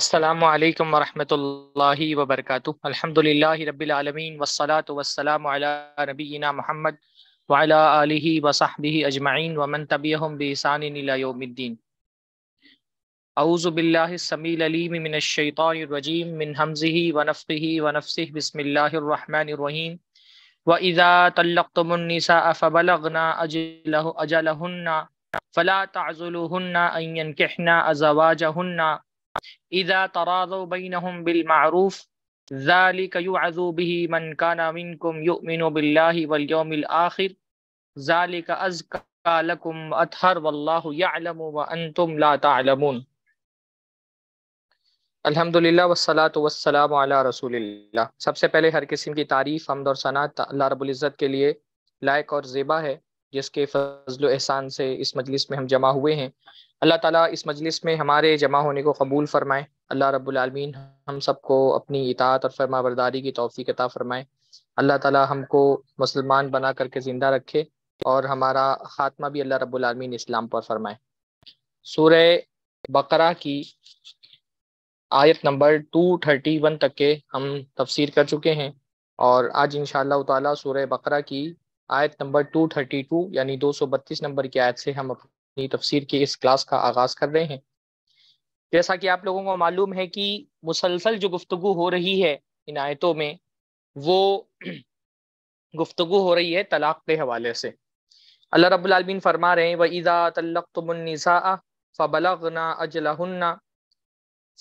अस्सलाम वालेकुम वरहमतुल्लाहि व बरकातुहू अल्हम्दुलिल्लाहि रब्बिल आलमीन वस्सलातु वस्सलामु अला नबीना मुहम्मद व अला आलिहि व सहबिहि अजमईन व मिन हमज़िही व नफ़्ख़िही व नफ़्सिही बिस्मिल्लाहिर रहमानिर रहीम व फला तअज़ुलुहुन्ना अन यनकिहना अज़वाजहुन्ना इजा तराजो बैनहुम बिलमारूफ ذلك يعذ به من كان منكم يؤمن بالله واليوم الآخر ذلك أزكى لكم أطهر والله يعلم وأنتم لا تعلمون अल्हम्दुलिल्लाह वसलात वसलाम अला रसूलिल्लाह सबसे पहले हर किस्म की तारीफ़ हमद और सना अल्लाह रबुल्ज़त के लिए लायक और ज़ेबा है जिसके फजल एहसान से इस मजलिस में हम जमा हुए हैं अल्लाह ताला इस मजलिस में हमारे जमा होने को कबूल फ़रमाए अल्लाह रब्बुलमीन हम सबको अपनी इतात और फरमा बरदारी की तोफ़ी कता फ़रमाए अल्लाह ताला हमको मुसलमान बना करके ज़िंदा रखे और हमारा ख़ात्मा भी अल्लाह रबालमीन इस्लाम पर फरमाए सूर बकरा की आयत नंबर टू थर्टी वन तक के हम तफसीर कर चुके हैं और आज इन ताला सूरह बकरा की आयत नंबर टू थर्टी टू यानी दो सौ बत्तीस नंबर की आयत से हम अपने अपनी तफसीर की इस क्लास का आगाज़ कर रहे हैं जैसा कि आप लोगों को मालूम है कि मुसलसल जो गुफ्तु हो रही है इन आयतों में वो गुफ्तु हो रही है तलाक़ के हवाले से अल्लाह रबालमीन फरमा रहे हैं व ईज़ा तल्लतमसा फ़बलगना अजलहन्ना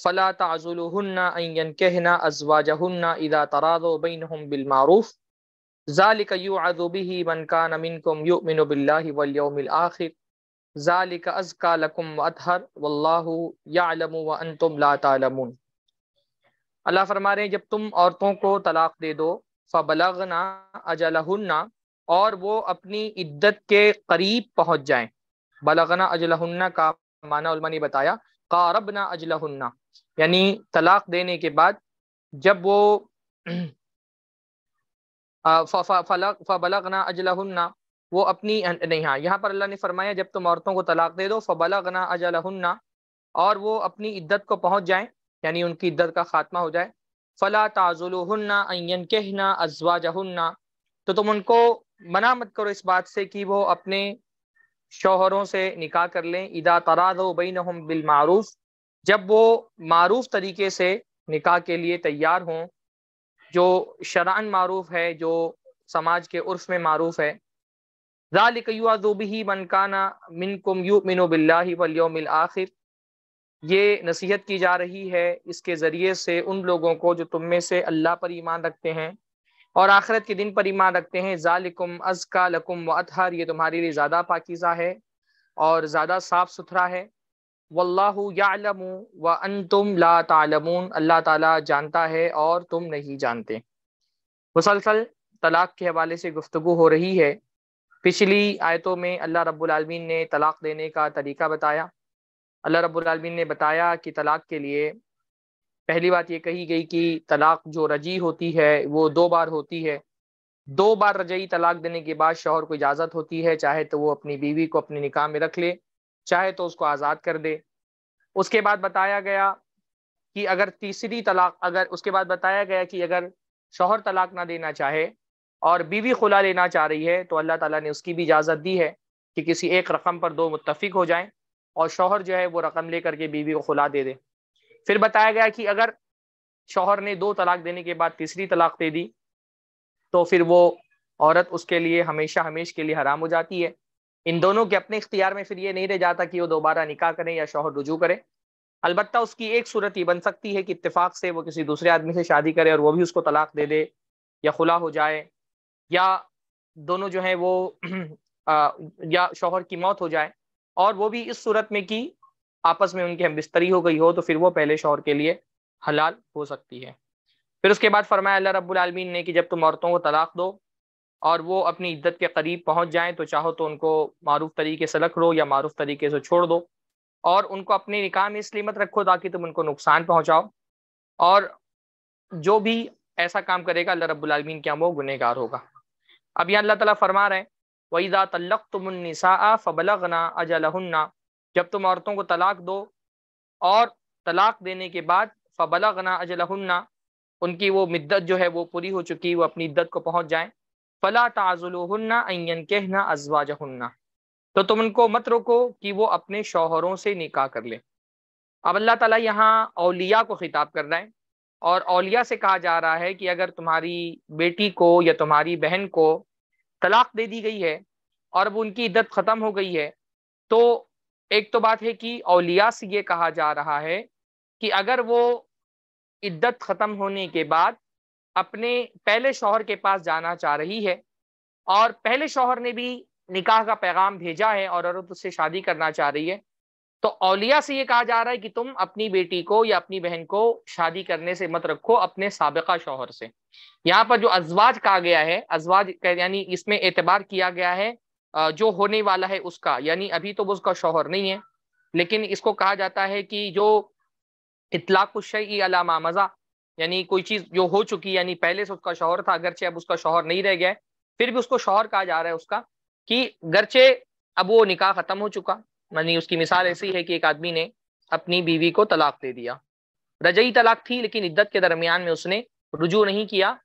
फ़ला ताजुलहन्ना अन कहना अजवाजहन्ना इदा तराज़ो बिन बिलमारूफ़ ज़ालिक यू आज़ुबी मन नमिन कुम युमिन बिल्लाहि वल आखिर अल्लाह फरमा रहे हैं जब तुम औरतों को तलाक़ दे दो फ़बलगना अजलहुन्ना और वो अपनी इद्दत के करीब पहुँच जाएं बलगना अजलहन्ना का माना उलमा ने बताया कारबना अजलहन्ना यानी तलाक़ देने के बाद जब वो फलगना अजलहन्ना वो अपनी अं, नहीं हाँ यहाँ पर अल्लाह ने फरमाया जब तुम औरतों को तलाक दे दो फबला गना अजा और वो अपनी इद्दत को पहुँच जाएँ यानी उनकी इद्दत का खात्मा हो जाए फ़ला हन्ना अन कहना अजवा जहन्ना तो तुम उनको मना मत करो इस बात से कि वो अपने शोहरों से निकाह कर लें इदा तराद नम बिलमूफ़ जब वो मारूफ तरीके से निकाह के लिए तैयार हों जो शरान मरूफ़ है जो समाज के उर्फ में मरूफ़ है ज़ालिक युआज़ुबिही मनकाना मिनकुम युमिनु बिल्लाहि वल यौमिल आखिर ये नसीहत की जा रही है इसके ज़रिए से उन लोगों को जो तुम में से अल्लाह पर ईमान रखते हैं और आखिरत के दिन पर ईमान रखते हैं जालकुम अज़का लकुम व अतहर ये तुम्हारे लिए ज़्यादा पाकिज़ा है और ज़्यादा साफ़ सुथरा है वल्लाहु यालमु व अनतुम ला तालमून अल्लाह ताला जानता है और तुम नहीं जानते मुसलसल तलाक़ के हवाले से गुफ्तु हो रही है पिछली आयतों में अल्लाह रब्बुल रबालमीन ने तलाक देने का तरीका बताया अल्लाह रब्बुल रबालमीन ने बताया कि तलाक के लिए पहली बात ये कही गई कि तलाक जो रजी होती है वो दो बार होती है दो बार रजई तलाक देने के बाद शोहर को इजाज़त होती है चाहे तो वो अपनी बीवी को अपने निकाह में रख ले चाहे तो उसको आज़ाद कर दे उसके बाद बताया गया कि अगर तीसरी तलाक अगर उसके बाद बताया गया कि अगर शोहर तलाक ना देना चाहे और बीवी खुला लेना चाह रही है तो अल्लाह ताला ने उसकी भी इजाज़त दी है कि किसी एक रकम पर दो मुतफ़ हो जाएं और शोहर जो है वो रकम ले करके बीवी को खुला दे दे फिर बताया गया कि अगर शोहर ने दो तलाक देने के बाद तीसरी तलाक दे दी तो फिर वो औरत उसके लिए हमेशा हमेश के लिए हराम हो जाती है इन दोनों के अपने इख्तियार में फिर ये नहीं रह जाता कि वो दोबारा निकाह करें या शोहर रुजू करें अलबत्त उसकी एक सूरत ये बन सकती है कि इतफाक़ से वो किसी दूसरे आदमी से शादी करे और वो भी उसको तलाक दे दे या खुला हो जाए या दोनों जो हैं वो आ, या शोहर की मौत हो जाए और वो भी इस सूरत में कि आपस में उनकी हम बिस्तरी हो गई हो तो फिर वो पहले शोहर के लिए हलाल हो सकती है फिर उसके बाद फरमाया अल्लाह रब्बुल आलमीन ने कि जब तुम औरतों को तलाक दो और वो अपनी इद्दत के करीब पहुंच जाएं तो चाहो तो उनको मारूफ तरीके से रख लो या मारूफ तरीके से छोड़ दो और उनको अपने निकाह में इसलिए मत रखो ताकि तुम उनको नुकसान पहुंचाओ और जो भी ऐसा काम करेगा अल्लाह रब्बुल आलमीन क्या वो गुनहगार होगा अब यहाँ अल्लाह ताला फरमा रहे हैं वईदा तल्लक तुमनिसा फ़बलगना अजलहन्ना जब तुम औरतों को तलाक दो और तलाक देने के बाद फ़बलगना अजलहन्ना उनकी वो मिद्दत जो है वो पूरी हो चुकी वो अपनी इद्दत को पहुँच जाए फ़ला ताजुलहन्ना अन कहना अजवाजहन्ना तो तुम उनको मत रोको कि वो अपने शोहरों से निकाह कर लें अब अल्लाह ताली यहाँ अलिया को ख़िताब कर रहा है और औलिया से कहा जा रहा है कि अगर तुम्हारी बेटी को या तुम्हारी बहन को तलाक दे दी गई है और अब उनकी इद्दत ख़त्म हो गई है तो एक तो बात है कि औलिया से ये कहा जा रहा है कि अगर वो इद्दत ख़त्म होने के बाद अपने पहले शोहर के पास जाना चाह रही है और पहले शोहर ने भी निकाह का पैगाम भेजा है और औरत उससे शादी करना चाह रही है तो औलिया से ये कहा जा रहा है कि तुम अपनी बेटी को या अपनी बहन को शादी करने से मत रखो अपने सबका शोहर से यहाँ पर जो अजवाज कहा गया है अजवाज यानी इसमें एतबार किया गया है जो होने वाला है उसका यानी अभी तो वो उसका शोहर नहीं है लेकिन इसको कहा जाता है कि जो इतलाक़ुशी अलामा मज़ा यानी कोई चीज़ जो हो चुकी यानी पहले से उसका शोहर था अगरचे अब उसका शोहर नहीं रह गया है फिर भी उसको शोहर कहा जा रहा है उसका कि गरचे अब वो निकाह ख़त्म हो चुका मानी उसकी मिसाल ऐसी है कि एक आदमी ने अपनी बीवी को तलाक दे दिया रजई तलाक थी लेकिन इद्दत के दरमियान में उसने रुजू नहीं किया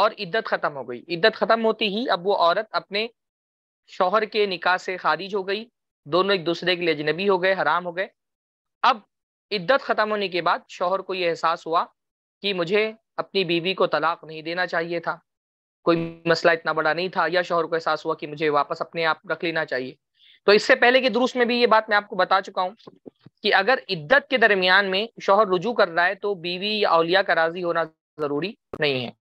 और इद्दत ख़त्म हो गई इद्दत ख़त्म होती ही अब वो औरत अपने शोहर के निकाह से खारिज हो गई दोनों एक दूसरे के लिए अजनबी हो गए हराम हो गए अब इद्दत ख़त्म होने के बाद शोहर को ये एहसास हुआ कि मुझे अपनी बीवी को तलाक नहीं देना चाहिए था कोई मसला इतना बड़ा नहीं था या शोहर को एहसास हुआ कि मुझे वापस अपने आप रख लेना चाहिए तो इससे पहले के दुरुस्त में भी ये बात मैं आपको बता चुका हूँ कि अगर इद्दत के दरमियान में शोहर रुजू कर रहा है तो बीवी या अलिया का राजी होना जरूरी नहीं है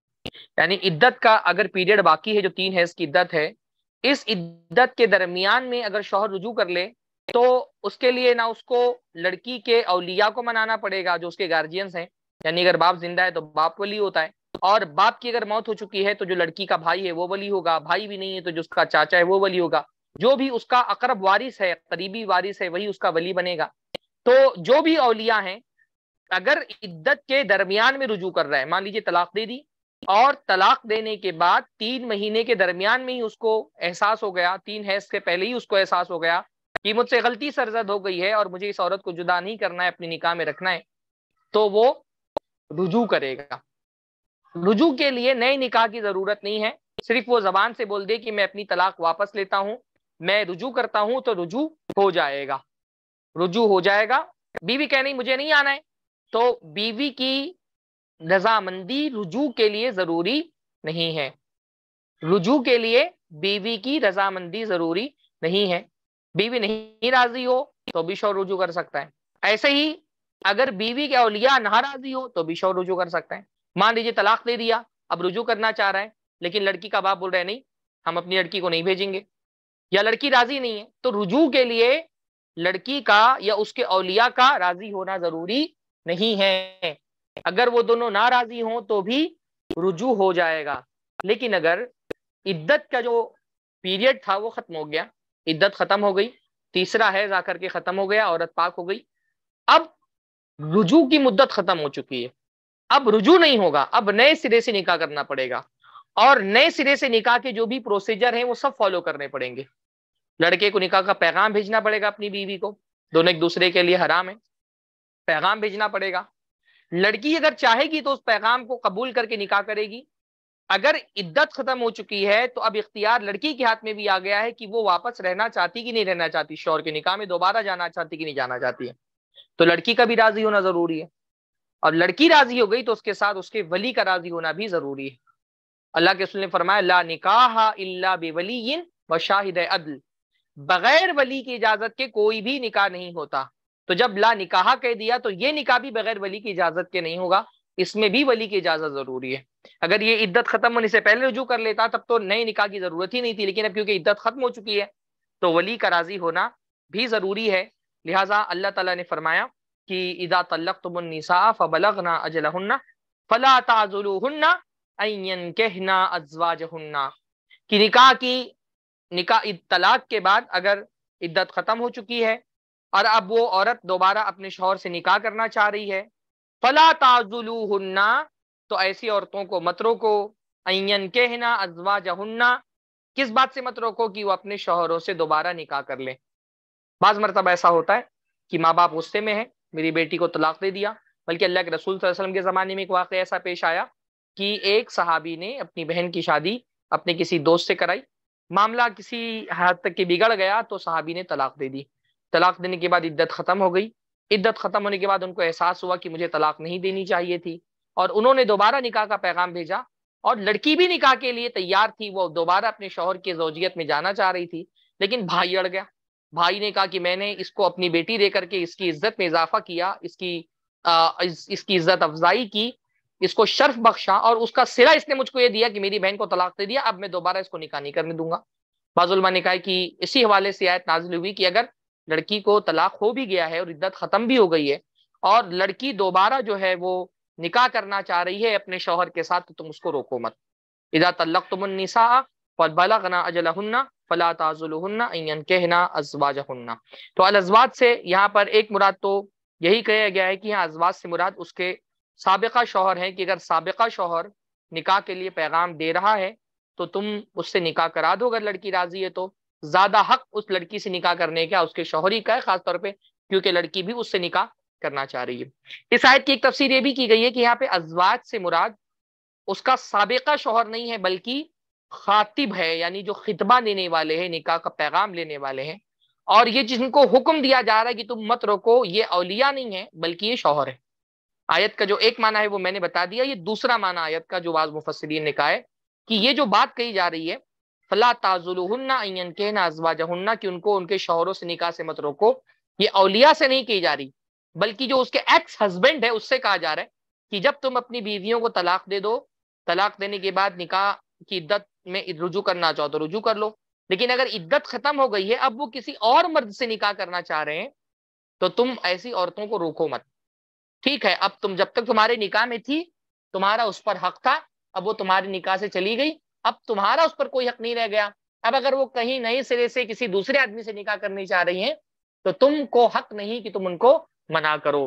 यानी इद्दत का अगर पीरियड बाकी है जो तीन है इसकी इद्दत है इस इद्दत के दरमियान में अगर शोहर रुजू कर ले तो उसके लिए ना उसको लड़की के अलिया को मनाना पड़ेगा जो उसके गार्जियंस हैं यानी अगर बाप जिंदा है तो बाप वली होता है और बाप की अगर मौत हो चुकी है तो जो लड़की का भाई है वो वली होगा भाई भी नहीं है तो जो उसका चाचा है वो वली होगा जो भी उसका अकरब वारिस है करीबी वारिस है वही उसका वली बनेगा तो जो भी अलिया हैं अगर इद्दत के दरमियान में रुजू कर रहा है मान लीजिए तलाक दे दी और तलाक देने के बाद तीन महीने के दरमियान में ही उसको एहसास हो गया तीन हैस के पहले ही उसको एहसास हो गया कि मुझसे गलती सरजद हो गई है और मुझे इस औरत को जुदा नहीं करना है अपनी निकाह में रखना है तो वो रुजू करेगा रुजू के लिए नए निकाह की जरूरत नहीं है सिर्फ वो जबान से बोल दे कि मैं अपनी तलाक वापस लेता हूँ मैं रुजू करता हूं तो रुजू हो जाएगा रुजू हो जाएगा बीवी कह रही मुझे नहीं आना है तो बीवी की रजामंदी रुजू के लिए जरूरी नहीं है रुजू के लिए बीवी की रजामंदी जरूरी नहीं है बीवी नहीं राजी हो तो भी शोर रुजू कर सकता है ऐसे ही अगर बीवी के अलिया नाराजी हो तो भी शोर रुजू कर सकता है मान लीजिए तलाक दे दिया अब रुजू करना चाह रहा है लेकिन लड़की का बाप बोल रहे नहीं हम अपनी लड़की को नहीं भेजेंगे या लड़की राजी नहीं है तो रुजू के लिए लड़की का या उसके अलिया का राजी होना जरूरी नहीं है अगर वो दोनों ना राजी हों तो भी रुजू हो जाएगा लेकिन अगर इद्दत का जो पीरियड था वो खत्म हो गया इद्दत खत्म हो गई तीसरा है जाकर के खत्म हो गया औरत पाक हो गई अब रुजू की मुद्दत खत्म हो चुकी है अब रुजू नहीं होगा अब नए सिरे से निकाह करना पड़ेगा और नए सिरे से निकाह के जो भी प्रोसीजर है वो सब फॉलो करने पड़ेंगे लड़के को निकाह का पैगाम भेजना पड़ेगा अपनी बीवी को दोनों एक दूसरे के लिए हराम है पैगाम भेजना पड़ेगा लड़की अगर चाहेगी तो उस पैगाम को कबूल करके निकाह करेगी अगर इद्दत खत्म हो चुकी है तो अब इख्तियार लड़की के हाथ में भी आ गया है कि वो वापस रहना चाहती कि नहीं रहना चाहती शोर के निकाह में दोबारा जाना चाहती कि नहीं जाना चाहती है तो लड़की का भी राजी होना जरूरी है और लड़की राजी हो गई तो उसके साथ उसके वली का राजी होना भी जरूरी है अल्लाह के ने फरमाया ला निकाह इल्ला बेवली व शाहिद अदल बगैर वली की इजाजत के कोई भी निकाह नहीं होता तो जब ला निकाह कह दिया तो ये निकाह भी बगैर वली की इजाजत के नहीं होगा इसमें भी वली की इजाजत जरूरी है अगर ये इद्दत खत्म होने से पहले रजू कर लेता तब तो नए निकाह की जरूरत ही नहीं थी लेकिन अब क्योंकि इद्दत खत्म हो चुकी है तो वली का राजी होना भी जरूरी है लिहाजा अल्लाह तला ने फरमाया कि इदा तल्लक तुमनिसा फबलगना अजलहन्ना फला ताजुलहन्ना अयन कहना अजवा जहन्ना कि निका की निका इतलाक के बाद अगर इद्दत ख़त्म हो चुकी है और अब वो औरत दोबारा अपने शोहर से निकाह करना चाह रही है फला ताजुलू हन्ना तो ऐसी औरतों को मत रोको अयन कहना अजवा जहन्ना किस बात से मत रोको कि वो अपने शोहरों से दोबारा निकाह कर लें बाज़ मरतब ऐसा होता है कि माँ बाप गुस्से में है मेरी बेटी को तलाक दे दिया बल्कि अल्लाह के रसूल वसल्लम के ज़माने में एक वाक़ ऐसा पेश आया कि एक सहाबी ने अपनी बहन की शादी अपने किसी दोस्त से कराई मामला किसी हद तक के बिगड़ गया तो सहाबी ने तलाक दे दी तलाक देने के बाद इद्दत ख़त्म हो गई इद्दत ख़त्म होने के बाद उनको एहसास हुआ कि मुझे तलाक नहीं देनी चाहिए थी और उन्होंने दोबारा निकाह का पैगाम भेजा और लड़की भी निकाह के लिए तैयार थी वो दोबारा अपने शोहर के जोजियत में जाना चाह रही थी लेकिन भाई अड़ गया भाई ने कहा कि मैंने इसको अपनी बेटी दे करके इसकी इज्जत में इजाफा किया इसकी आ, इस, इसकी इज्जत अफजाई की इसको शर्फ बख्शा और उसका सिरा इसने मुझको ये दिया कि मेरी बहन को तलाक दे दिया अब मैं दोबारा इसको निका नहीं करने दूंगा बाजुलमा ने कहा कि इसी हवाले से आयत नाजिल हुई कि अगर लड़की को तलाक हो भी गया है और इद्दत ख़त्म भी हो गई है और लड़की दोबारा जो है वो निकाह करना चाह रही है अपने शोहर के साथ तो तुम उसको रोको मत इदा तल्लक तुमनिसा बलगना अजलहन्ना फला ताजुलहन्ना कहना अजवाजहन्ना तो अलजवाद से यहाँ पर एक मुराद तो यही कहा गया है कि यहाँ अजवाज से मुराद उसके सबका शोहर है कि अगर सबका शोहर निकाह के लिए पैगाम दे रहा है तो तुम उससे निकाह करा दो अगर लड़की राजी है तो ज्यादा हक उस लड़की से निकाह करने का उसके शोहरी का है खासतौर पर क्योंकि लड़की भी उससे निकाह करना चाह रही है इस आयत की एक तफसीर ये भी की गई है कि यहाँ पे अजवाज से मुराद उसका सबका शोहर नहीं है बल्कि खातिब है यानी जो खितबा देने वाले हैं निकाह का पैगाम लेने वाले हैं और ये जिनको हुक्म दिया जा रहा है कि तुम मत रोको ये अलिया नहीं है बल्कि ये शोहर है आयत का जो एक माना है वो मैंने बता दिया ये दूसरा माना आयत का जो बाज मुफसरीन ने कहा है कि ये जो बात कही जा रही है फला ताजुलहन्ना अन कहना अजवा जहन्ना कि उनको उनके शोहरों से निकाह से मत रोको ये अलिया से नहीं कही जा रही बल्कि जो उसके एक्स हस्बैंड है उससे कहा जा रहा है कि जब तुम अपनी बीवियों को तलाक दे दो तलाक देने के बाद निकाह की इद्दत में रुजू करना चाहो तो रुजू कर लो लेकिन अगर इद्दत खत्म हो गई है अब वो किसी और मर्द से निकाह करना चाह रहे हैं तो तुम ऐसी औरतों को रोको मत ठीक है अब तुम जब तक तुम्हारे निकाह में थी तुम्हारा उस पर हक था अब वो तुम्हारे निकाह से चली गई अब तुम्हारा उस पर कोई हक नहीं रह गया अब अगर वो कहीं नए सिरे से किसी दूसरे आदमी से निकाह करनी चाह रही है तो तुमको हक नहीं कि तुम उनको मना करो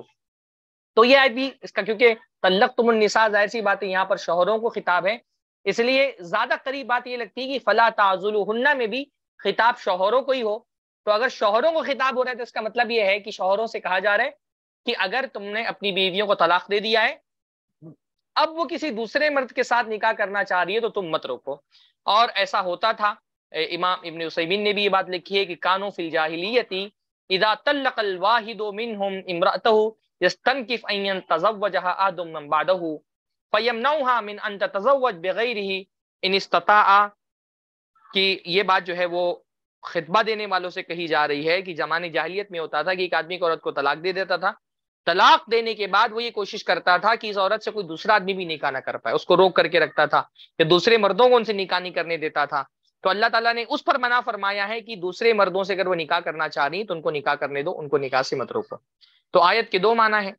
तो ये आयत भी इसका क्योंकि तल्लक तुम निशा जाहिर सी बात है यहाँ पर शोहरों को खिताब है इसलिए ज्यादा करीब बात ये लगती है कि फला ताज़ुल हन्ना में भी खिताब शोहरों को ही हो तो अगर शोहरों को खिताब हो रहा है तो इसका मतलब ये है कि शोहरों से कहा जा रहा है कि अगर तुमने अपनी बीवियों को तलाक दे दिया है अब वो किसी दूसरे मर्द के साथ निकाह करना चाह रही है तो तुम मत रोको और ऐसा होता था इमाम इबन उसमिन ने भी ये बात लिखी है कि कानो फिल जाहिलियती इदा तल्लकल वाहिदो मिन मिनहुम इमरातहु यस्तनकिफ अन तजव्वजहा आदम मन बादहु फयमनौहा मिन अन ततजव्वज बगैरिही इन इस्तताआ कि ये बात जो है वो खितबा देने वालों से कही जा रही है कि जमाने जाहिलियत में होता था कि एक आदमी को औरत को तलाक दे देता था तलाक देने के बाद वो ये कोशिश करता था कि इस औरत से कोई दूसरा आदमी भी निकाह ना कर पाए उसको रोक करके रखता था कि दूसरे मर्दों को उनसे निकाह नहीं करने देता था तो अल्लाह ताला ने उस पर मना फरमाया है कि दूसरे मर्दों से अगर वो निकाह करना चाह रही तो उनको निकाह करने दो उनको निकाह से मत रोको तो आयत के दो माना है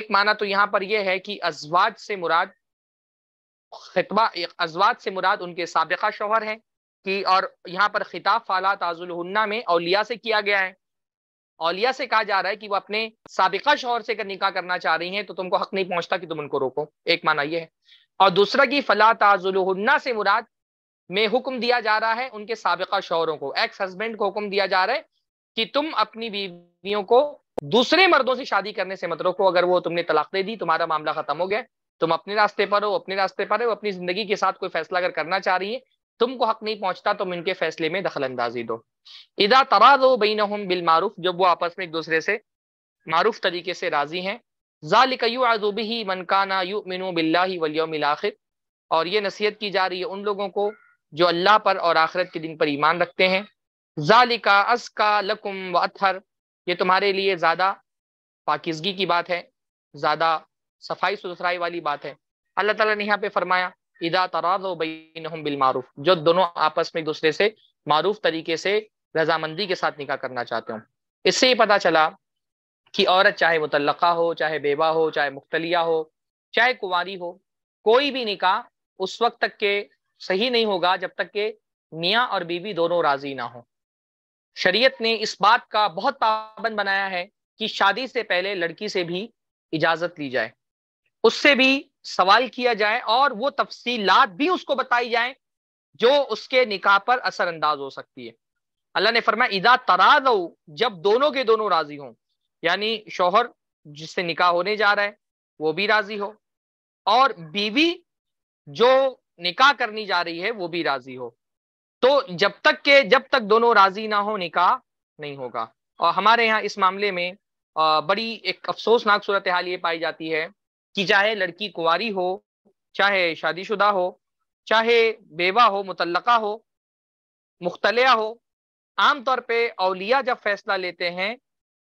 एक माना तो यहाँ पर यह है कि अजवाज से मुराद खतबा अजवाज से मुराद उनके सबका शोहर है कि और यहाँ पर खिताब फाला ताजुलहन्ना में अलिया से किया गया है औलिया से कहा जा रहा है कि वो अपने सबका शोहर से अगर निकाह करना चाह रही हैं तो तुमको हक नहीं पहुंचता कि तुम उनको रोको एक माना ये है और दूसरा कि फला ताजुलना से मुराद में हुक्म दिया जा रहा है उनके सबका शोहरों को एक्स हस्बैंड को हुक्म दिया जा रहा है कि तुम अपनी बीवियों को दूसरे मर्दों से शादी करने से मत रोको अगर वो तुमने तलाक दे दी तुम्हारा मामला खत्म हो गया तुम अपने रास्ते पर हो अपने रास्ते पर हो अपनी जिंदगी के साथ कोई फैसला अगर करना चाह रही है तुमको हक नहीं पहुंचता तुम इनके फैसले में दखल अंदाजी दो इदा तराजो बिन बिल मारूफ जब वो आपस में एक दूसरे से मारूफ तरीके से राजी हैं ज़ालिक युआजुबी ही मनकाना यु मिनु बिल्लाही वलियोमिल और ये नसीहत की जा रही है उन लोगों को जो अल्लाह पर और आखिरत के दिन पर ईमान रखते हैं ज़ालिका असका लकुम व अथर ये तुम्हारे लिए ज़्यादा पाकिजगी की बात है ज़्यादा सफाई सुथराई वाली बात है अल्लाह ताला ने यहाँ पे फरमाया इदा तराज बिलमारूफ जो दोनों आपस में एक दूसरे से मारूफ तरीके से रजामंदी के साथ निकाह करना चाहते हो इससे ये पता चला कि औरत चाहे मुतलका हो चाहे बेवा हो चाहे मुख्तलिया हो चाहे कुंवारी हो कोई भी निकाह उस वक्त तक के सही नहीं होगा जब तक के मियाँ और बीवी दोनों राजी ना हो शरीयत ने इस बात का बहुत पाबंद बनाया है कि शादी से पहले लड़की से भी इजाज़त ली जाए उससे भी सवाल किया जाए और वो तफसीलात भी उसको बताई जाए जो उसके निकाह पर असरअंदाज हो सकती है अल्लाह ने फरमाया इदा तराज जब दोनों के दोनों राजी हों यानी शोहर जिससे निकाह होने जा रहा है वो भी राजी हो और बीवी जो निकाह करनी जा रही है वो भी राजी हो तो जब तक के जब तक दोनों राजी ना हो निकाह नहीं होगा और हमारे यहाँ इस मामले में बड़ी एक अफसोसनाक सूरत हाल ये पाई जाती है कि चाहे लड़की कुंवारी हो चाहे शादीशुदा हो चाहे बेवा हो मुतलका हो मुख्तलिया हो आमतौर पे अलिया जब फैसला लेते हैं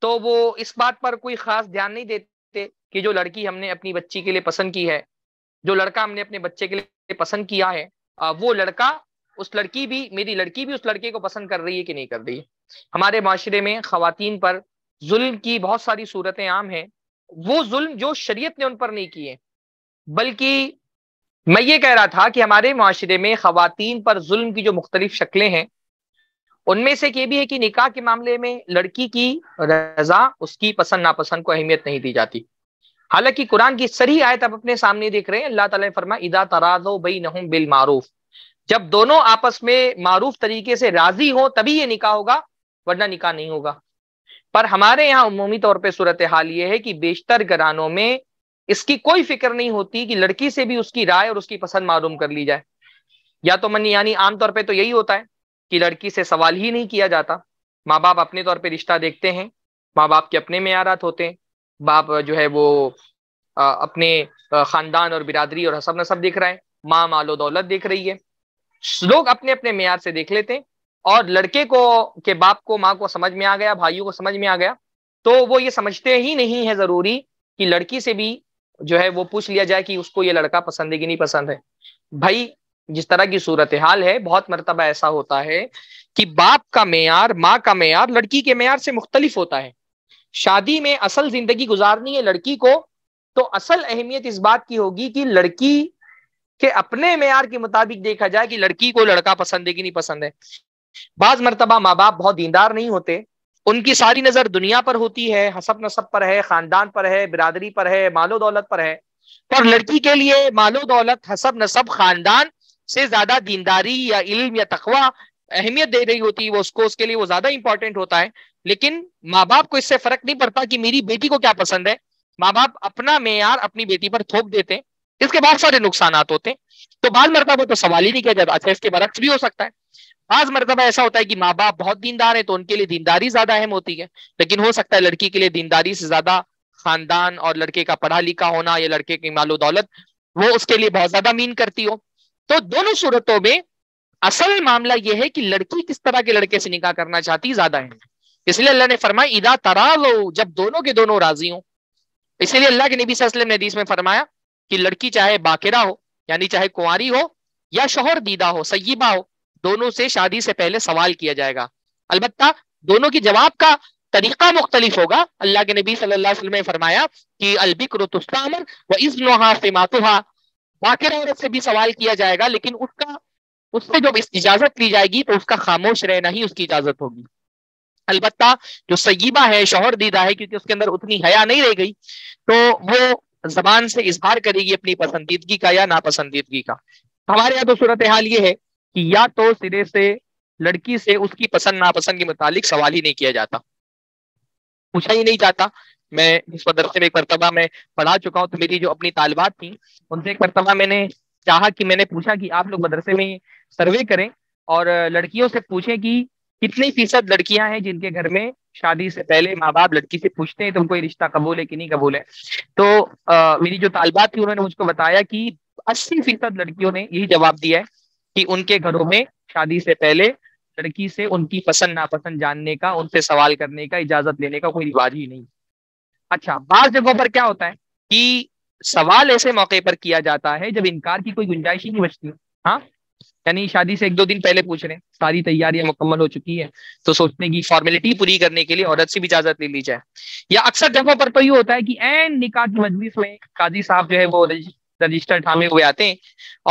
तो वो इस बात पर कोई ख़ास ध्यान नहीं देते कि जो लड़की हमने अपनी बच्ची के लिए पसंद की है जो लड़का हमने अपने बच्चे के लिए पसंद किया है वो लड़का उस लड़की भी मेरी लड़की भी उस लड़के को पसंद कर रही है कि नहीं कर रही है हमारे माशरे में खातन पर जुल्म की बहुत सारी सूरतें आम हैं वो जुल्म जो शरीयत ने उन पर नहीं किए बल्कि मैं ये कह रहा था कि हमारे माशरे में खातन पर जुल्म की जो मुख्तलिफ शक्लें हैं उनमें से ये भी है कि निकाह के मामले में लड़की की रजा उसकी पसंद नापसंद को अहमियत नहीं दी जाती हालांकि कुरान की सरी आयत आप अपने सामने देख रहे हैं अल्लाह ताला फरमा इदा तराजो बई नहुम बिल मारूफ जब दोनों आपस में मारूफ तरीके से राजी हो तभी ये निकाह होगा वरना निकाह नहीं होगा पर हमारे यहाँ अमूमी तौर पर सूरत हाल ये है कि बेशतर घरानों में इसकी कोई फिक्र नहीं होती कि लड़की से भी उसकी राय और उसकी पसंद मालूम कर ली जाए या तो मन यानी आमतौर पर तो यही होता है कि लड़की से सवाल ही नहीं किया जाता माँ बाप अपने तौर पर रिश्ता देखते हैं माँ बाप के अपने मैारत होते हैं बाप जो है वो आ, अपने ख़ानदान और बिरादरी और हसब नसब देख रहा है माँ मालो दौलत देख रही है लोग अपने अपने मैार से देख लेते हैं और लड़के को के बाप को माँ को समझ में आ गया भाइयों को समझ में आ गया तो वो ये समझते ही नहीं है जरूरी कि लड़की से भी जो है वो पूछ लिया जाए कि उसको ये लड़का पसंद है कि नहीं पसंद है भाई जिस तरह की सूरत हाल है बहुत मरतबा ऐसा होता है कि बाप का मैार माँ का मैार लड़की के मैार से मुख्तलिफ होता है शादी में असल जिंदगी गुजारनी है लड़की को तो असल अहमियत इस बात की होगी कि लड़की के अपने मैार के मुताबिक देखा जाए कि लड़की को लड़का पसंद है कि नहीं पसंद है बाज मरतबा माँ बाप बहुत दीनदार नहीं होते उनकी सारी नजर दुनिया पर होती है हसब नसब पर है खानदान पर है बिरादरी पर है मालो दौलत पर है पर लड़की के लिए मालो दौलत हसब नसब खानदान से ज्यादा दीनदारी या इल्म या तकवा अहमियत दे रही होती है वो उसको उसके लिए वो ज्यादा इंपॉर्टेंट होता है लेकिन माँ बाप को इससे फर्क नहीं पड़ता कि मेरी बेटी को क्या पसंद है माँ बाप अपना मैार अपनी बेटी पर थोप देते हैं इसके बहुत सारे नुकसान होते हैं तो बाल मरतबा तो सवाल ही नहीं किया जाता अच्छा इसके बरक्स भी हो सकता है आज मरतबा ऐसा होता है कि माँ बाप बहुत दीनदार है तो उनके लिए दीनदारी ज्यादा अहम होती है लेकिन हो सकता है लड़की के लिए दीनदारी से ज्यादा खानदान और लड़के का पढ़ा लिखा होना या लड़के की मालो दौलत वो उसके लिए बहुत ज्यादा मीन करती हो तो दोनों सूरतों में असल मामला यह है कि लड़की किस तरह के लड़के से निकाह करना चाहती ज्यादा है इसलिए अल्लाह ने फरमाया इदा लो जब दोनों के दोनों राजी हों इसीलिए अल्लाह के नबी वसल्लम ने इसमें फरमाया कि लड़की चाहे बाकिरा हो यानी चाहे कुंवारी हो या शोहर दीदा हो सय्यबा हो दोनों से शादी से पहले सवाल किया जाएगा अलबत् दोनों की जवाब का तरीका मुख्तलिफ होगा अल्लाह के नबी सल्लाम ने फरमाया कि अलबिक्र तुस्तामर व इजनुहा फिमातुहा औरत से भी सवाल किया जाएगा लेकिन उसका उससे जब इजाजत ली जाएगी तो उसका खामोश रहना ही उसकी इजाजत होगी अलबत्ता जो सईबा है शोहर दीदा है क्योंकि उसके अंदर उतनी हया नहीं रह गई तो वो जबान से इजहार करेगी अपनी पसंदीदगी का या नापसंदीदगी का हमारे यहाँ तो सूरत हाल ये है कि या तो सिरे से लड़की से उसकी पसंद नापसंद के मुतालिक सवाल ही नहीं किया जाता पूछा ही नहीं जाता मैं इस मदरसे में एक मरतबा मैं पढ़ा चुका हूँ तो मेरी जो अपनी तालबात थी उनसे एक मरतबा मैंने चाहा कि मैंने पूछा कि आप लोग मदरसे में सर्वे करें और लड़कियों से पूछें कि कितनी फीसद लड़कियां हैं जिनके घर में शादी से पहले माँ बाप लड़की से पूछते हैं तुमको तो ये रिश्ता कबूल है कि नहीं कबूल है तो आ, मेरी जो तालबात थी उन्होंने मुझको बताया कि अस्सी फीसद लड़कियों ने यही जवाब दिया है कि उनके घरों में शादी से पहले लड़की से उनकी पसंद नापसंद जानने का उनसे सवाल करने का इजाजत लेने का कोई रिवाज ही नहीं अच्छा बाद जगहों पर क्या होता है कि सवाल ऐसे मौके पर किया जाता है जब इनकार की कोई गुंजाइश ही नहीं बचती हाँ यानी शादी से एक दो दिन पहले पूछ रहे हैं सारी तैयारियां मुकम्मल हो चुकी है तो सोचने की फॉर्मेलिटी पूरी करने के लिए औरत से भी इजाजत ले ली जाए या अक्सर जगहों पर तो ये होता है कि एन निकाह की मजलिस में काजी साहब जो है वो रजिस्टर थामे हुए आते हैं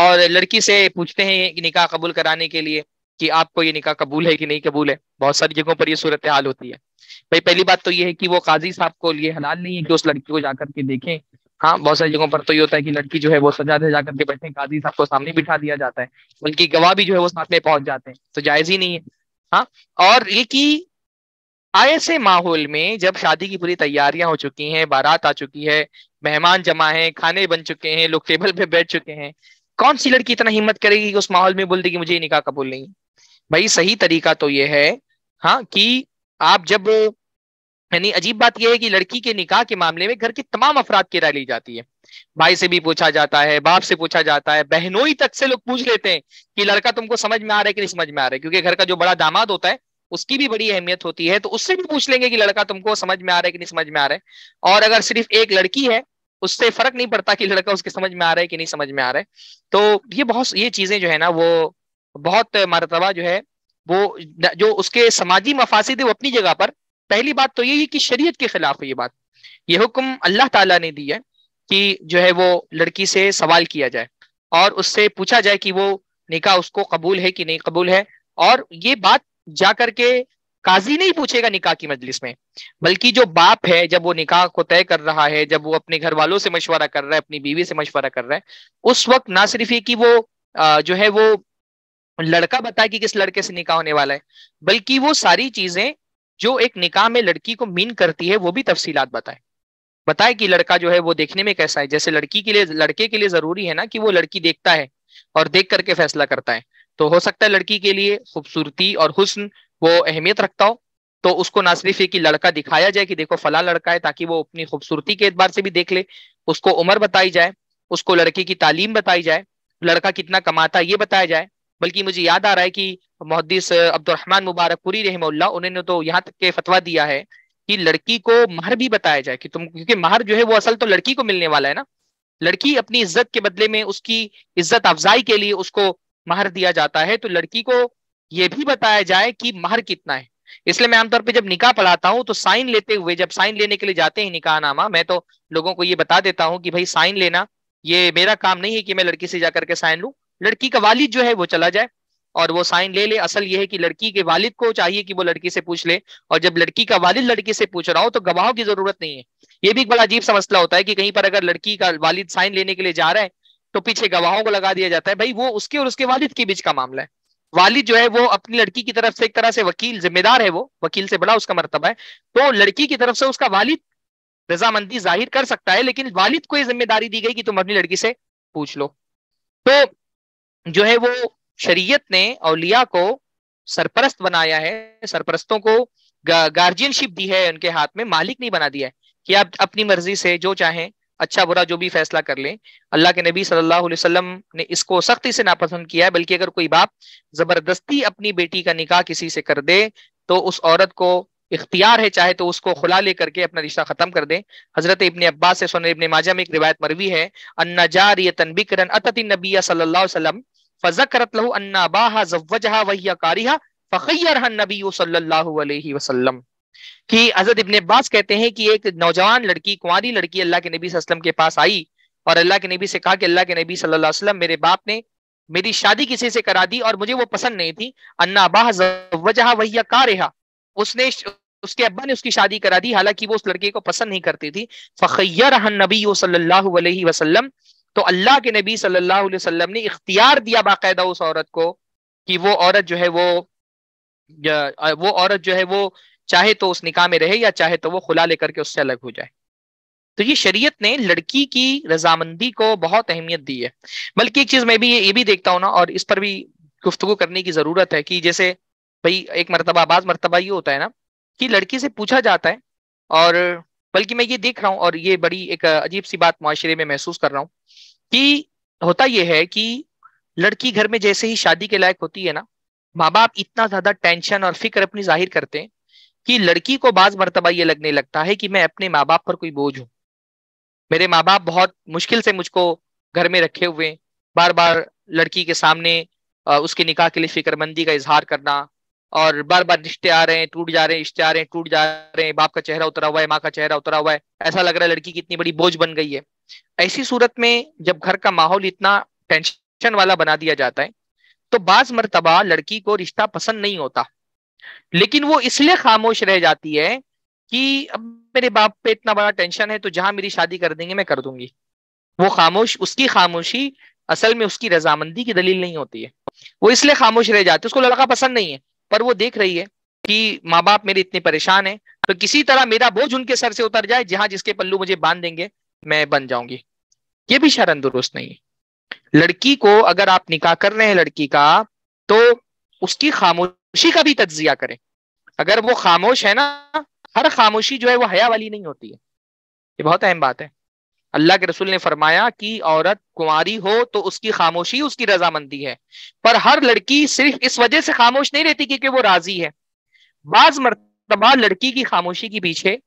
और लड़की से पूछते हैं निकाह कबूल कराने के लिए कि आपको ये निकाह कबूल है कि नहीं कबूल है बहुत सारी जगहों पर यह सूरत हाल होती है भाई पहली बात तो ये है कि वो काजी साहब को लिए हलाल नहीं है कि उस लड़की को जाकर के देखें हाँ बहुत सारी जगहों पर तो ये होता है कि लड़की जो है वो सजा दे जाकर के बैठे काजी साहब को सामने बिठा दिया जाता है उनकी गवाह भी जो है वो साथ में पहुंच जाते हैं तो जायज ही नहीं है हाँ और ये कि ऐसे माहौल में जब शादी की पूरी तैयारियां हो चुकी हैं बारात आ चुकी है मेहमान जमा है खाने बन चुके हैं लोग टेबल पे बैठ चुके हैं कौन सी लड़की इतना हिम्मत करेगी कि उस माहौल में बोल देगी मुझे निकाह कबूल नहीं भाई सही तरीका तो ये है हाँ कि आप जब यानी अजीब बात यह है कि लड़की के निकाह के मामले में घर के तमाम अफराद की राय ली जाती है भाई से भी पूछा जाता है बाप से पूछा जाता है बहनोई तक से लोग पूछ लेते हैं कि लड़का तुमको समझ में आ रहा है कि नहीं समझ में आ रहा है क्योंकि घर का जो बड़ा दामाद होता है उसकी भी बड़ी अहमियत होती है तो उससे भी पूछ लेंगे कि लड़का तुमको समझ में आ रहा है कि नहीं समझ में आ रहा है और अगर सिर्फ एक लड़की है उससे फर्क नहीं पड़ता कि लड़का उसके समझ में आ रहा है कि नहीं समझ में आ रहा है तो ये बहुत ये चीजें जो है ना वो बहुत मरतबा जो है वो जो उसके समाजी मफासद है वो अपनी जगह पर पहली बात तो यही कि शरीयत के खिलाफ है ये बात ये हुक्म अल्लाह ताला ने दिया है कि जो है वो लड़की से सवाल किया जाए और उससे पूछा जाए कि वो निका उसको कबूल है कि नहीं कबूल है और ये बात जा करके काजी नहीं पूछेगा निकाह की मजलिस में बल्कि जो बाप है जब वो निकाह को तय कर रहा है जब वो अपने घर वालों से मशवरा कर रहा है अपनी बीवी से मशवरा कर रहा है उस वक्त ना सिर्फ ये कि वो जो है वो लड़का बताए कि किस लड़के से निकाह होने वाला है बल्कि वो सारी चीजें जो एक निकाह में लड़की को मीन करती है वो भी तफसीलात बताए बताए कि लड़का जो है वो देखने में कैसा है जैसे लड़की के लिए लड़के के लिए जरूरी है ना कि वो लड़की देखता है और देख करके फैसला करता है तो हो सकता है लड़की के लिए खूबसूरती और हुस्न वो अहमियत रखता हो तो उसको ना सिर्फ ये कि लड़का दिखाया जाए कि देखो फला लड़का है ताकि वो अपनी खूबसूरती के एतबार से भी देख ले उसको उम्र बताई जाए उसको लड़के की तालीम बताई जाए लड़का कितना कमाता है ये बताया जाए बल्कि मुझे याद आ रहा है कि मुहदस अब्दुलरहमान मुबारकपुरी रहमल्ला उन्होंने तो यहाँ तक के फतवा दिया है कि लड़की को महर भी बताया जाए कि तुम क्योंकि महर जो है वो असल तो लड़की को मिलने वाला है ना लड़की अपनी इज्जत के बदले में उसकी इज्जत अफजाई के लिए उसको महर दिया जाता है तो लड़की को यह भी बताया जाए कि महर कितना है इसलिए मैं आमतौर पर जब निकाह पढ़ाता हूँ तो साइन लेते हुए जब साइन लेने के लिए जाते हैं निकाह नामा मैं तो लोगों को ये बता देता हूँ कि भाई साइन लेना ये मेरा काम नहीं है कि मैं लड़की से जा करके साइन लू लड़की का वालिद जो है वो चला जाए और वो साइन ले ले असल ये है कि लड़की के वालिद को चाहिए कि वो लड़की से पूछ ले और जब लड़की का वालिद लड़की से पूछ रहा हो तो गवाहों की जरूरत नहीं है ये भी एक बड़ा अजीब सा मसला होता है कि कहीं पर अगर लड़की का वालिद साइन लेने के लिए जा रहा है तो पीछे गवाहों को लगा दिया जाता है भाई वो उसके और उसके वालिद के बीच का मामला है वालिद जो है वो अपनी लड़की की तरफ से एक तरह से वकील जिम्मेदार है वो वकील से बड़ा उसका मरतबा है तो लड़की की तरफ से उसका वालिद रजामंदी जाहिर कर सकता है लेकिन वालिद को ये जिम्मेदारी दी गई कि तुम अपनी लड़की से पूछ लो तो जो है वो शरीयत ने औलिया को सरपरस्त बनाया है सरपरस्तों को गार्जियनशिप दी है उनके हाथ में मालिक नहीं बना दिया है कि आप अपनी मर्जी से जो चाहें अच्छा बुरा जो भी फैसला कर लें अल्लाह के नबी सल्लल्लाहु अलैहि वसल्लम ने इसको सख्ती से नापसंद किया है बल्कि अगर कोई बाप जबरदस्ती अपनी बेटी का निकाह किसी से कर दे तो उस औरत को इख्तियार है चाहे तो उसको खुला लेकर के अपना रिश्ता खत्म कर दे हजरत इबन अब्बास से सोने इबन माजा में एक रिवायत मरवी है अन्ना जारिय तनबिकरन अतति नबी सल्लल्लाहु अलैहि वसल्लम फजकरत लहू अन्ना बाहा जवजहा वहिया कारिहा फखयरहा नबी सल्लल्लाहु अलैहि वसल्लम कि हजरत इबन अब्बास कहते हैं कि एक नौजवान लड़की कुंवारी लड़की अल्लाह के नबी वसल्लम के पास आई और अल्लाह के नबी से कहा कि अल्लाह के नबी सल्लल्लाहु अलैहि वसल्लम मेरे बाप ने मेरी शादी किसी से करा दी और मुझे वो पसंद नहीं थी अन्ना अबाह वजह वही का रहा उसने उसके अब्बा ने उसकी शादी करा दी हालांकि वो उस लड़के को पसंद नहीं करती थी फ़खैर नबी वो अलैहि वसलम तो अल्लाह के नबी सल्लल्लाहु अलैहि वसल्लम ने इख्तियार दिया बाकायदा उस औरत को कि वो औरत जो है वो वो औरत जो है वो चाहे तो उस निकाह में रहे या चाहे तो वो खुला लेकर के उससे अलग हो जाए तो ये शरीयत ने लड़की की रजामंदी को बहुत अहमियत दी है बल्कि एक चीज मैं भी ये भी देखता हूँ ना और इस पर भी गुफ्तगु करने की जरूरत है कि जैसे भाई एक मरतबा बाज मरतबा ये होता है ना कि लड़की से पूछा जाता है और बल्कि मैं ये देख रहा हूँ और ये बड़ी एक अजीब सी बात माशरे में महसूस कर रहा हूँ कि होता यह है कि लड़की घर में जैसे ही शादी के लायक होती है ना माँ बाप इतना ज्यादा टेंशन और फिक्र अपनी जाहिर करते हैं कि लड़की को बाज मरतबा ये लगने लगता है कि मैं अपने माँ बाप पर कोई बोझ हूँ मेरे माँ बाप बहुत मुश्किल से मुझको घर में रखे हुए बार बार लड़की के सामने उसके निकाह के लिए फिक्रमंदी का इजहार करना और बार बार रिश्ते आ रहे हैं टूट जा रहे हैं रिश्ते आ रहे हैं टूट जा रहे हैं बाप का चेहरा उतरा हुआ है माँ का चेहरा उतरा हुआ है ऐसा लग रहा है लड़की की इतनी बड़ी बोझ बन गई है ऐसी सूरत में जब घर का माहौल इतना टेंशन वाला बना दिया जाता है तो बाज मरतबा लड़की को रिश्ता पसंद नहीं होता लेकिन वो इसलिए खामोश रह जाती है कि अब मेरे बाप पे इतना बड़ा टेंशन है तो जहां मेरी शादी कर देंगे मैं कर दूंगी वो खामोश उसकी खामोशी असल में उसकी रजामंदी की दलील नहीं होती है वो इसलिए खामोश रह जाती है उसको लड़का पसंद नहीं है पर वो देख रही है कि माँ बाप मेरे इतने परेशान है तो किसी तरह मेरा बोझ उनके सर से उतर जाए जहां जिसके पल्लू मुझे बांध देंगे मैं बन जाऊंगी ये भी शरण दुरुस्त नहीं है लड़की को अगर आप निकाह कर रहे हैं लड़की का तो उसकी खामोश खामोशी का भी तजिया करें अगर वो खामोश है ना हर खामोशी जो है वो हया वाली नहीं होती है ये बहुत अहम बात है अल्लाह के रसूल ने फरमाया कि औरत कुंवारी हो तो उसकी खामोशी उसकी रजामंदी है पर हर लड़की सिर्फ इस वजह से खामोश नहीं रहती क्योंकि वो राजी है बाज मरतबा लड़की की खामोशी के पीछे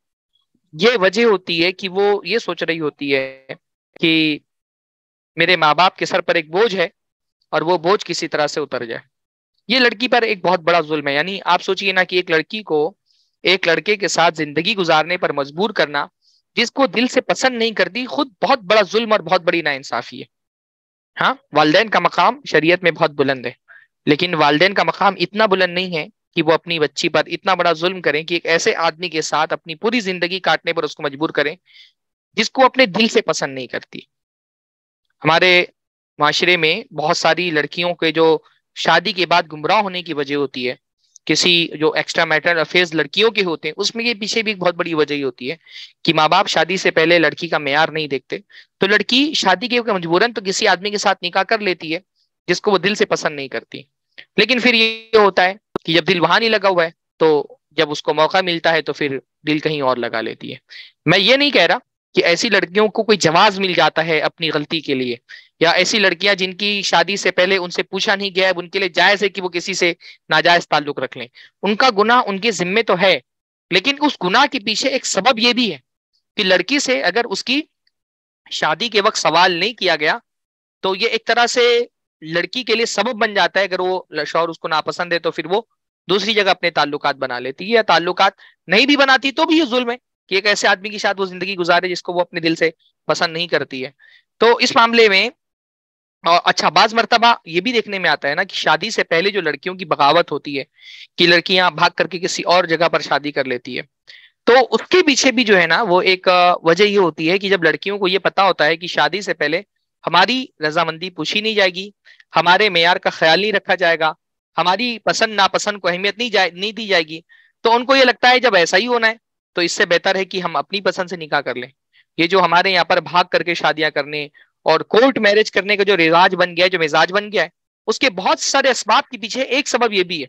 ये वजह होती है कि वो ये सोच रही होती है कि मेरे माँ बाप के सर पर एक बोझ है और वो बोझ किसी तरह से उतर जाए ये लड़की पर एक बहुत बड़ा जुल्म है यानी आप सोचिए ना कि एक लड़की को एक लड़के के साथ जिंदगी गुजारने पर मजबूर करना जिसको दिल से पसंद नहीं करती खुद बहुत बड़ा जुल्म और बहुत बड़ी नाइंसाफी है हाँ वालदे का मकाम शरीयत में बहुत बुलंद है लेकिन वालदे का मकाम इतना बुलंद नहीं है कि वो अपनी बच्ची पर इतना बड़ा जुल्म करें कि एक ऐसे आदमी के साथ अपनी पूरी जिंदगी काटने पर उसको मजबूर करें जिसको अपने दिल से पसंद नहीं करती हमारे माशरे में बहुत सारी लड़कियों के जो शादी के बाद गुमराह होने की वजह होती है किसी जो एक्स्ट्रा मैटर अफेयर्स लड़कियों के होते हैं उसमें के पीछे भी एक बहुत बड़ी वजह होती है कि माँ बाप शादी से पहले लड़की का मैार नहीं देखते तो लड़की शादी के मजबूरन तो किसी आदमी के साथ निकाह कर लेती है जिसको वो दिल से पसंद नहीं करती लेकिन फिर ये होता है कि जब दिल वहां नहीं लगा हुआ है तो जब उसको मौका मिलता है तो फिर दिल कहीं और लगा लेती है मैं ये नहीं कह रहा कि ऐसी लड़कियों को कोई जवाब मिल जाता है अपनी गलती के लिए या ऐसी लड़कियां जिनकी शादी से पहले उनसे पूछा नहीं गया है उनके लिए जायज है कि वो किसी से नाजायज ताल्लुक रख लें उनका गुना उनके जिम्मे तो है लेकिन उस गुनाह के पीछे एक सबब यह भी है कि लड़की से अगर उसकी शादी के वक्त सवाल नहीं किया गया तो ये एक तरह से लड़की के लिए सबब बन जाता है अगर वो शौर उसको नापसंद है तो फिर वो दूसरी जगह अपने ताल्लुकात बना लेती है या ताल्लुकात नहीं भी बनाती तो भी ये जुल्म है कि एक ऐसे आदमी के साथ वो जिंदगी गुजारे जिसको वो अपने दिल से पसंद नहीं करती है तो इस मामले में और अच्छा बाज मरतबा ये भी देखने में आता है ना कि शादी से पहले जो लड़कियों की बगावत होती है कि लड़कियां भाग करके किसी और जगह पर शादी कर लेती है तो उसके पीछे भी जो है ना वो एक वजह ये होती है कि जब लड़कियों को ये पता होता है कि शादी से पहले हमारी रजामंदी पूछी नहीं जाएगी हमारे मैार का ख्याल नहीं रखा जाएगा हमारी पसंद नापसंद को अहमियत नहीं जाए नहीं दी जाएगी तो उनको ये लगता है जब ऐसा ही होना है तो इससे बेहतर है कि हम अपनी पसंद से निकाह कर लें ये जो हमारे यहाँ पर भाग करके शादियां करने और कोर्ट मैरिज करने का जो रिवाज बन गया है जो मिजाज बन गया है उसके बहुत सारे इसबाब के पीछे एक सबब ये भी है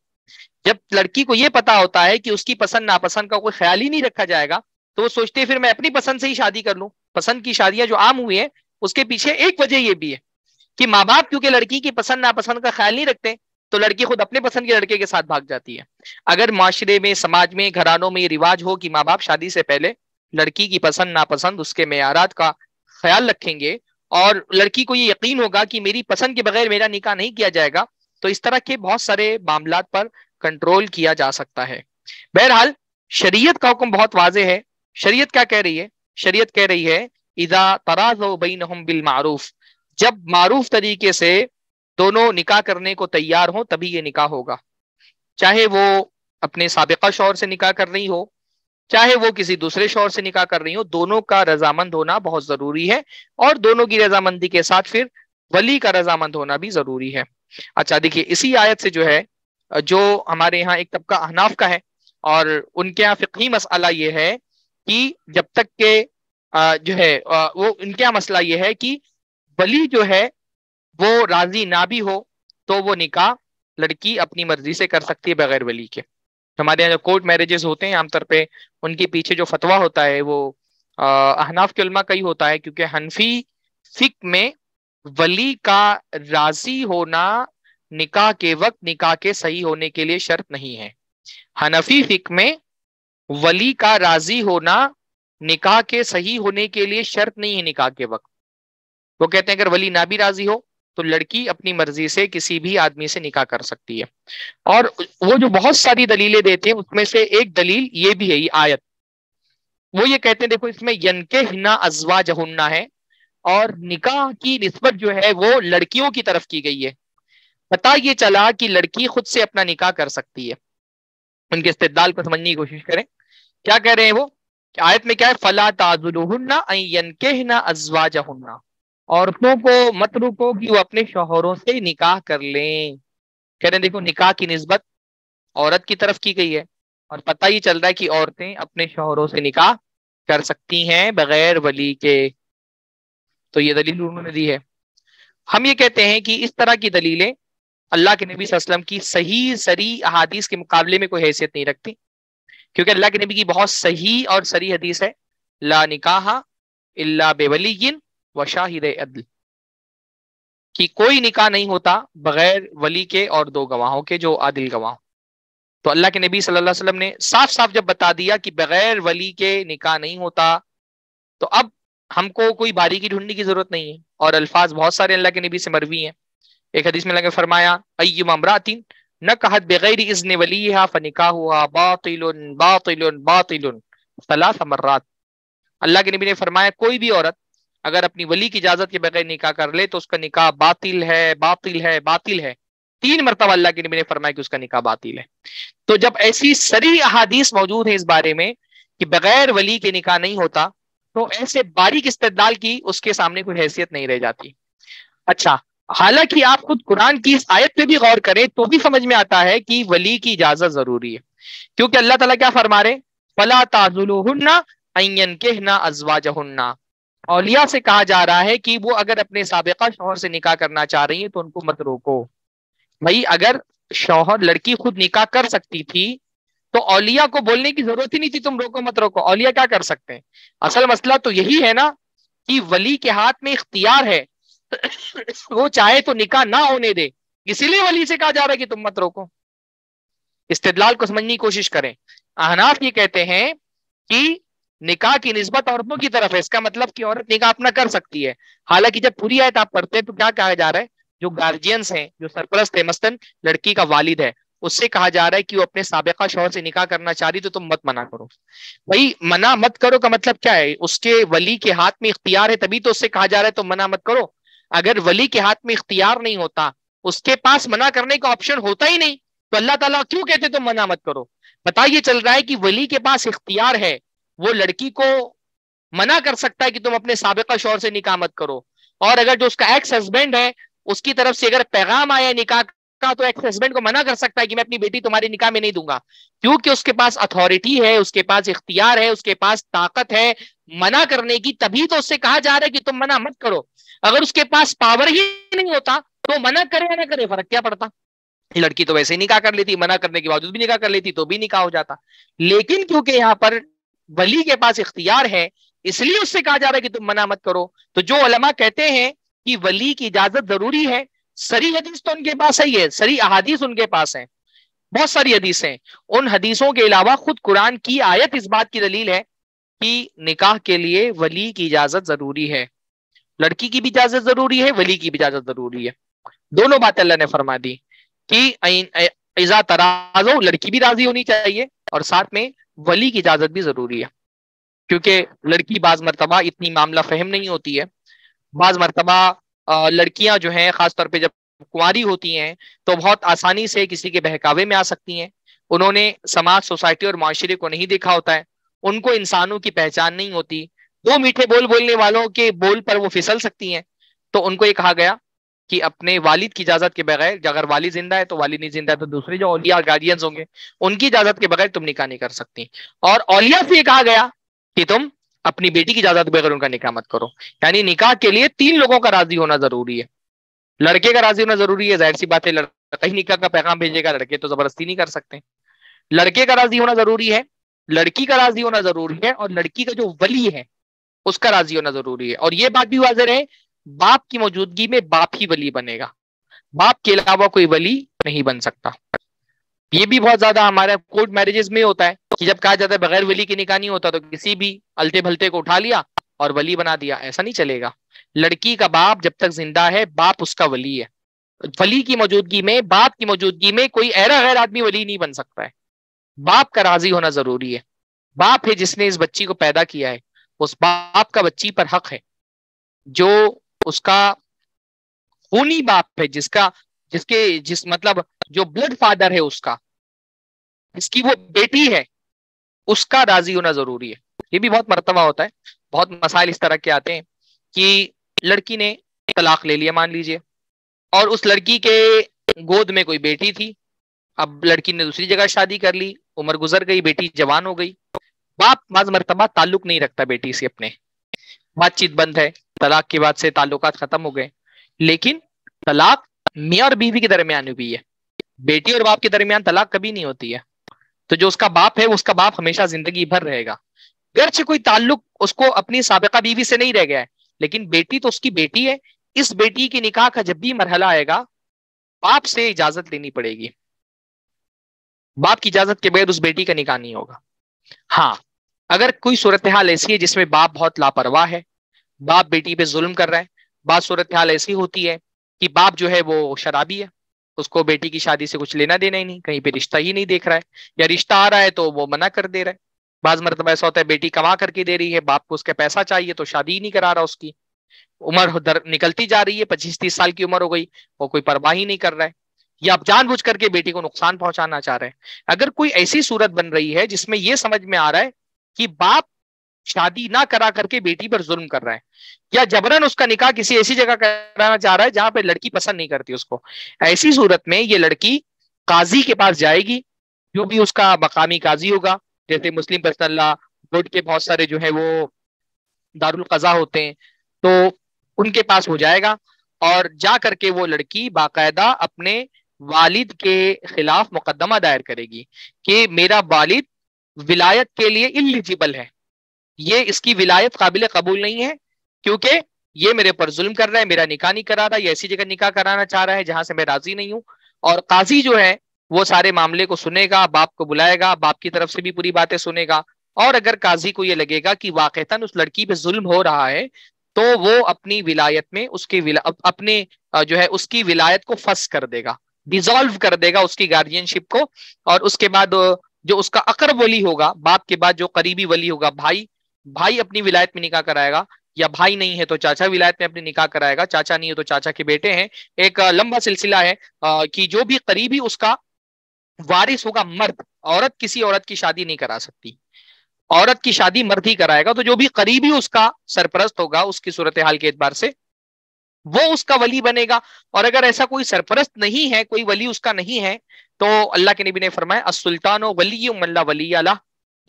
जब लड़की को ये पता होता है कि उसकी पसंद नापसंद का कोई ख्याल ही नहीं रखा जाएगा तो वो सोचते है फिर मैं अपनी पसंद से ही शादी कर लूँ पसंद की शादियां जो आम हुई है उसके पीछे एक वजह यह भी है कि माँ बाप क्योंकि लड़की की पसंद नापसंद का ख्याल नहीं रखते तो लड़की खुद अपने पसंद के लड़के के साथ भाग जाती है अगर माशरे में समाज में घरानों में रिवाज हो कि माँ बाप शादी से पहले लड़की की पसंद नापसंद उसके मैारात का ख्याल रखेंगे और लड़की को ये यकीन होगा कि मेरी पसंद के बगैर मेरा निकाह नहीं किया जाएगा तो इस तरह के बहुत सारे मामला पर कंट्रोल किया जा सकता है बहरहाल शरीयत का हुक्म बहुत वाजे है शरीयत क्या कह रही है शरीयत कह रही है इजा तराज बिल मारूफ जब मारूफ तरीके से दोनों निकाह करने को तैयार हो तभी ये निकाह होगा चाहे वो अपने सबका शौर से निकाह कर रही हो चाहे वो किसी दूसरे शौर से निकाह कर रही हो दोनों का रजामंद होना बहुत जरूरी है और दोनों की रजामंदी के साथ फिर वली का रजामंद होना भी जरूरी है अच्छा देखिए इसी आयत से जो है जो हमारे यहाँ एक तबका अहनाफ का है और उनके यहाँ फ़िकी मसला ये है कि जब तक के जो है वो उनके यहाँ मसला ये है कि वली जो है वो राजी ना भी हो तो वो निकाह लड़की अपनी मर्जी से कर सकती है बगैर वली के हमारे यहाँ जो कोर्ट मैरिजेस होते हैं आमतौर पे उनके पीछे जो फतवा होता है वो अहनाफ के उलमा का ही होता है क्योंकि हनफी फिक में वली का राजी होना निकाह के वक्त निकाह के सही होने के लिए शर्त नहीं है हनफी फिक में वली का राजी होना निकाह के सही होने के लिए शर्त नहीं है निकाह के वक्त वो कहते हैं अगर वली ना भी राजी हो तो लड़की अपनी मर्जी से किसी भी आदमी से निकाह कर सकती है और वो जो बहुत सारी दलीलें देते हैं उसमें से एक दलील ये भी है ये आयत वो ये कहते हैं देखो इसमें यनके हिना अजवा जहुन्ना है और निकाह की नस्बत जो है वो लड़कियों की तरफ की गई है पता ये चला कि लड़की खुद से अपना निकाह कर सकती है उनके इस्तेदाल को समझने की कोशिश करें क्या कह रहे हैं वो आयत में क्या है फला ताजुलना अजवा जहुन्ना औरतों को मत रुको कि वो अपने शोहरों से निकाह कर लें कह रहे देखो निकाह की नस्बत औरत की तरफ की गई है और पता ही चल रहा है कि औरतें अपने शोहरों से निकाह कर सकती हैं बगैर वली के तो ये दलील उन्होंने दी है हम ये कहते हैं कि इस तरह की दलीलें अल्लाह के नबी वसल्लम की सही सरी अहादीस के मुकाबले में कोई हैसियत नहीं रखती क्योंकि अल्लाह के नबी की बहुत सही और सरी हदीस है ला निकाह बेवली गिन व शाहिद अदल कि कोई निकाह नहीं होता बगैर वली के और दो गवाहों के जो आदिल गवाह तो अल्लाह के नबी सल्लल्लाहु अलैहि वसल्लम ने साफ साफ जब बता दिया कि बगैर वली के निकाह नहीं होता तो अब हमको कोई बारीकी ढूंढने की जरूरत नहीं है और अल्फाज बहुत सारे अल्लाह के नबी से मरवी हैं एक हदीस में लगे फरमाया अयम अमरातिन न कहत बगैर इज्न वली फनिका हुआ बातिलुन, बातिलुन, बातिल फलास अल्लाह के नबी ने फरमाया कोई भी औरत अगर अपनी वली की इजाजत के बगैर निकाह कर ले तो उसका निकाह बातिल है बातिल है बातिल है तीन मरतब अल्लाह के नबी ने फरमाया कि उसका निकाह बातिल है तो जब ऐसी सरी अहादीस मौजूद है इस बारे में कि बगैर वली के निकाह नहीं होता तो ऐसे बारीक इस्तेदाल की उसके सामने कोई हैसियत नहीं रह जाती अच्छा हालांकि आप खुद कुरान की इस आयत पे भी गौर करें तो भी समझ में आता है कि वली की इजाजत जरूरी है क्योंकि अल्लाह ताला क्या फरमा रहे फला ताजुलना अयन केहना अजवाजहन्ना औलिया से कहा जा रहा है कि वो अगर अपने सबका शोहर से निकाह करना चाह रही है तो उनको मत रोको भाई अगर शोहर लड़की खुद निकाह कर सकती थी तो औलिया को बोलने की जरूरत ही नहीं थी तुम रोको मत रोको औलिया क्या कर सकते हैं असल मसला तो यही है ना कि वली के हाथ में इख्तियार है वो चाहे तो निकाह ना होने दे इसीलिए वली से कहा जा रहा है कि तुम मत रोको इस्तेदलाल को समझने की कोशिश करें अहनाफ ये कहते हैं कि निकाह की नस्बत औरतों की तरफ है इसका मतलब कि औरत निकाह अपना कर सकती है हालांकि जब पूरी आयत आप पढ़ते हैं तो क्या कहा जा रहा है जो गार्जियंस हैं जो सरपरस्त है मस्तन लड़की का वालिद है उससे कहा जा रहा है कि वो अपने सबका शोहर से निकाह करना चाह रही तो तुम मत मना करो भाई मना मत करो का मतलब क्या है उसके वली के हाथ में इख्तियार है तभी तो उससे कहा जा रहा है तुम तो मना मत करो अगर वली के हाथ में इख्तियार नहीं होता उसके पास मना करने का ऑप्शन होता ही नहीं तो अल्लाह ताला क्यों कहते तुम तो मना मत करो पता ये चल रहा है कि वली के पास इख्तियार है वो लड़की को मना कर सकता है कि तुम अपने सबका शोर से निका मत करो और अगर जो उसका एक्स हस्बैंड है उसकी तरफ से अगर पैगाम आया निकाह का तो एक्स हस्बैंड को मना कर सकता है कि मैं अपनी बेटी तुम्हारे निकाह में नहीं दूंगा क्योंकि उसके पास अथॉरिटी है उसके पास इख्तियार है उसके पास ताकत है मना करने की तभी तो उससे कहा जा रहा है कि तुम मना मत करो अगर उसके पास पावर ही नहीं होता तो मना करे या ना करे फर्क क्या पड़ता लड़की तो वैसे ही निकाह कर लेती मना करने के बावजूद भी निकाह कर लेती तो भी निकाह हो जाता लेकिन क्योंकि यहाँ पर वली के पास इख्तियार है इसलिए उससे कहा जा रहा है कि तुम मना मत करो तो जो उलमा कहते हैं कि वली की इजाजत जरूरी है सरी हदीस तो उनके पास है ही है सरी अहादीस उनके पास है बहुत सारी हदीस हैं उन हदीसों के अलावा खुद कुरान की आयत इस बात की दलील है कि निकाह के लिए वली की इजाजत जरूरी है लड़की की भी इजाजत जरूरी है वली की भी इजाजत जरूरी है दोनों बातें अल्लाह ने फरमा दी कि इजा तराजो लड़की भी राजी होनी चाहिए और साथ में वली की इजाजत भी जरूरी है क्योंकि लड़की बाज मरतबा इतनी मामला फहम नहीं होती है बाज मरतबा लड़कियां जो हैं खासतौर पर जब कुंवारी होती हैं तो बहुत आसानी से किसी के बहकावे में आ सकती हैं उन्होंने समाज सोसाइटी और माशरे को नहीं देखा होता है उनको इंसानों की पहचान नहीं होती दो मीठे बोल बोलने वालों के बोल पर वो फिसल सकती हैं तो उनको ये कहा गया कि अपने वालिद की इजाजत के बगैर अगर वालिद जिंदा है तो वालिद नहीं जिंदा है तो दूसरे जो औलिया गार्डियंस होंगे उनकी इजाजत के बगैर तुम निकाह नहीं कर सकती और औलिया से कहा गया कि तुम अपनी बेटी की इजाजत के बगैर उनका निकाह मत करो यानी निकाह के लिए तीन लोगों का राजी होना जरूरी है लड़के का राजी होना जरूरी है जाहिर सी बात है लड़का ही निकाह का पैगाम भेजेगा लड़के तो जबरदस्ती नहीं कर सकते लड़के का राजी होना जरूरी है लड़की का राजी होना जरूरी है और लड़की का जो वली है उसका राजी होना जरूरी है और ये बात भी वाजिर है बाप की मौजूदगी में बाप ही वली बनेगा बाप के अलावा कोई वली नहीं बन सकता ये भी बहुत ज्यादा हमारे कोर्ट मैरिजेस में होता है कि जब कहा जाता है बगैर वली के निकाह नहीं होता तो किसी भी अलते भलते को उठा लिया और वली बना दिया ऐसा नहीं चलेगा लड़की का बाप जब तक जिंदा है बाप उसका वली है वली की मौजूदगी में बाप की मौजूदगी में कोई ऐरा गैर आदमी वली नहीं बन सकता है बाप का राजी होना जरूरी है बाप है जिसने इस बच्ची को पैदा किया है उस बाप का बच्ची पर हक है जो उसका खूनी बाप है जिसका जिसके जिस मतलब जो ब्लड फादर है उसका जिसकी वो बेटी है उसका राजी होना जरूरी है ये भी बहुत मरतबा होता है बहुत मसाइल इस तरह के आते हैं कि लड़की ने तलाक ले लिया मान लीजिए और उस लड़की के गोद में कोई बेटी थी अब लड़की ने दूसरी जगह शादी कर ली उम्र गुजर गई बेटी जवान हो गई बाप बाज मरतबा ताल्लुक नहीं रखता बेटी से अपने बातचीत बंद है तलाक के बाद से ताल्लुकात खत्म हो गए लेकिन तलाक मियाँ और बीवी के दरमियान हुई है बेटी और बाप के दरमियान तलाक कभी नहीं होती है तो जो उसका बाप है उसका बाप हमेशा जिंदगी भर रहेगा घर से कोई ताल्लुक उसको अपनी सबका बीवी से नहीं रह गया है लेकिन बेटी तो उसकी बेटी है इस बेटी के निकाह का जब भी मरहला आएगा बाप से इजाजत लेनी पड़ेगी बाप की इजाजत के बगैर उस बेटी का निकाह नहीं होगा हाँ अगर कोई सूरत हाल ऐसी है जिसमें बाप बहुत लापरवाह है बाप बेटी पे जुल्म कर रहा है बात सूरत हाल ऐसी होती है कि बाप जो है वो शराबी है उसको बेटी की शादी से कुछ लेना देना ही नहीं कहीं पे रिश्ता ही नहीं देख रहा है या रिश्ता आ रहा है तो वो मना कर दे रहा है बाज मरतबा ऐसा होता है बेटी कमा करके दे रही है बाप को उसका पैसा चाहिए तो शादी ही नहीं करा रहा उसकी उम्र दर निकलती जा रही है पच्चीस तीस साल की उम्र हो गई वो कोई परवाह ही नहीं कर रहा है या आप जानबूझ करके बेटी को नुकसान पहुंचाना चाह रहे हैं अगर कोई ऐसी सूरत बन रही है जिसमें यह समझ में आ रहा है कि बाप शादी ना करा करके बेटी पर जुल्म कर रहा है या जबरन उसका निकाह किसी ऐसी जगह कराना चाह रहा है जहां पर लड़की पसंद नहीं करती उसको ऐसी सूरत में ये लड़की काजी के पास जाएगी जो भी उसका मकामी काजी होगा जैसे मुस्लिम पर्सनल लॉ बोर्ड के बहुत सारे जो है वो दारुल कजा होते हैं तो उनके पास हो जाएगा और जा करके वो लड़की बाकायदा अपने वालिद के खिलाफ मुकदमा दायर करेगी कि मेरा वालिद विलायत के लिए इलिजिबल है ये इसकी विलायत काबिल कबूल नहीं है क्योंकि ये मेरे पर जुल्म कर रहा है मेरा निकाह नहीं करा रहा ये ऐसी जगह निकाह कराना चाह रहा है जहां से मैं राजी नहीं हूँ और काजी जो है वो सारे मामले को सुनेगा बाप को बुलाएगा बाप की तरफ से भी पूरी बातें सुनेगा और अगर काजी को ये लगेगा कि वाकता उस लड़की पे जुल्म हो रहा है तो वो अपनी विलायत में उसके विला, अपने जो है उसकी विलायत को फंस कर देगा डिजोल्व कर देगा उसकी गार्जियनशिप को और उसके बाद जो उसका अकर वली होगा बाप के बाद जो करीबी वली होगा भाई भाई अपनी विलायत में निकाह कराएगा या भाई नहीं है तो चाचा विलायत में अपनी निकाह कराएगा चाचा नहीं है तो चाचा के बेटे हैं एक लंबा सिलसिला है कि जो भी करीबी उसका वारिस होगा मर्द औरत किसी औरत की शादी नहीं करा सकती औरत की शादी मर्द ही कराएगा तो जो भी करीबी उसका सरपरस्त होगा उसकी सूरत हाल के एतबार से वो उसका वली बनेगा और अगर ऐसा कोई सरपरस्त नहीं है कोई वली उसका नहीं है तो अल्लाह के नबी ने फरमाया सुल्तान वली मल्ला वली अला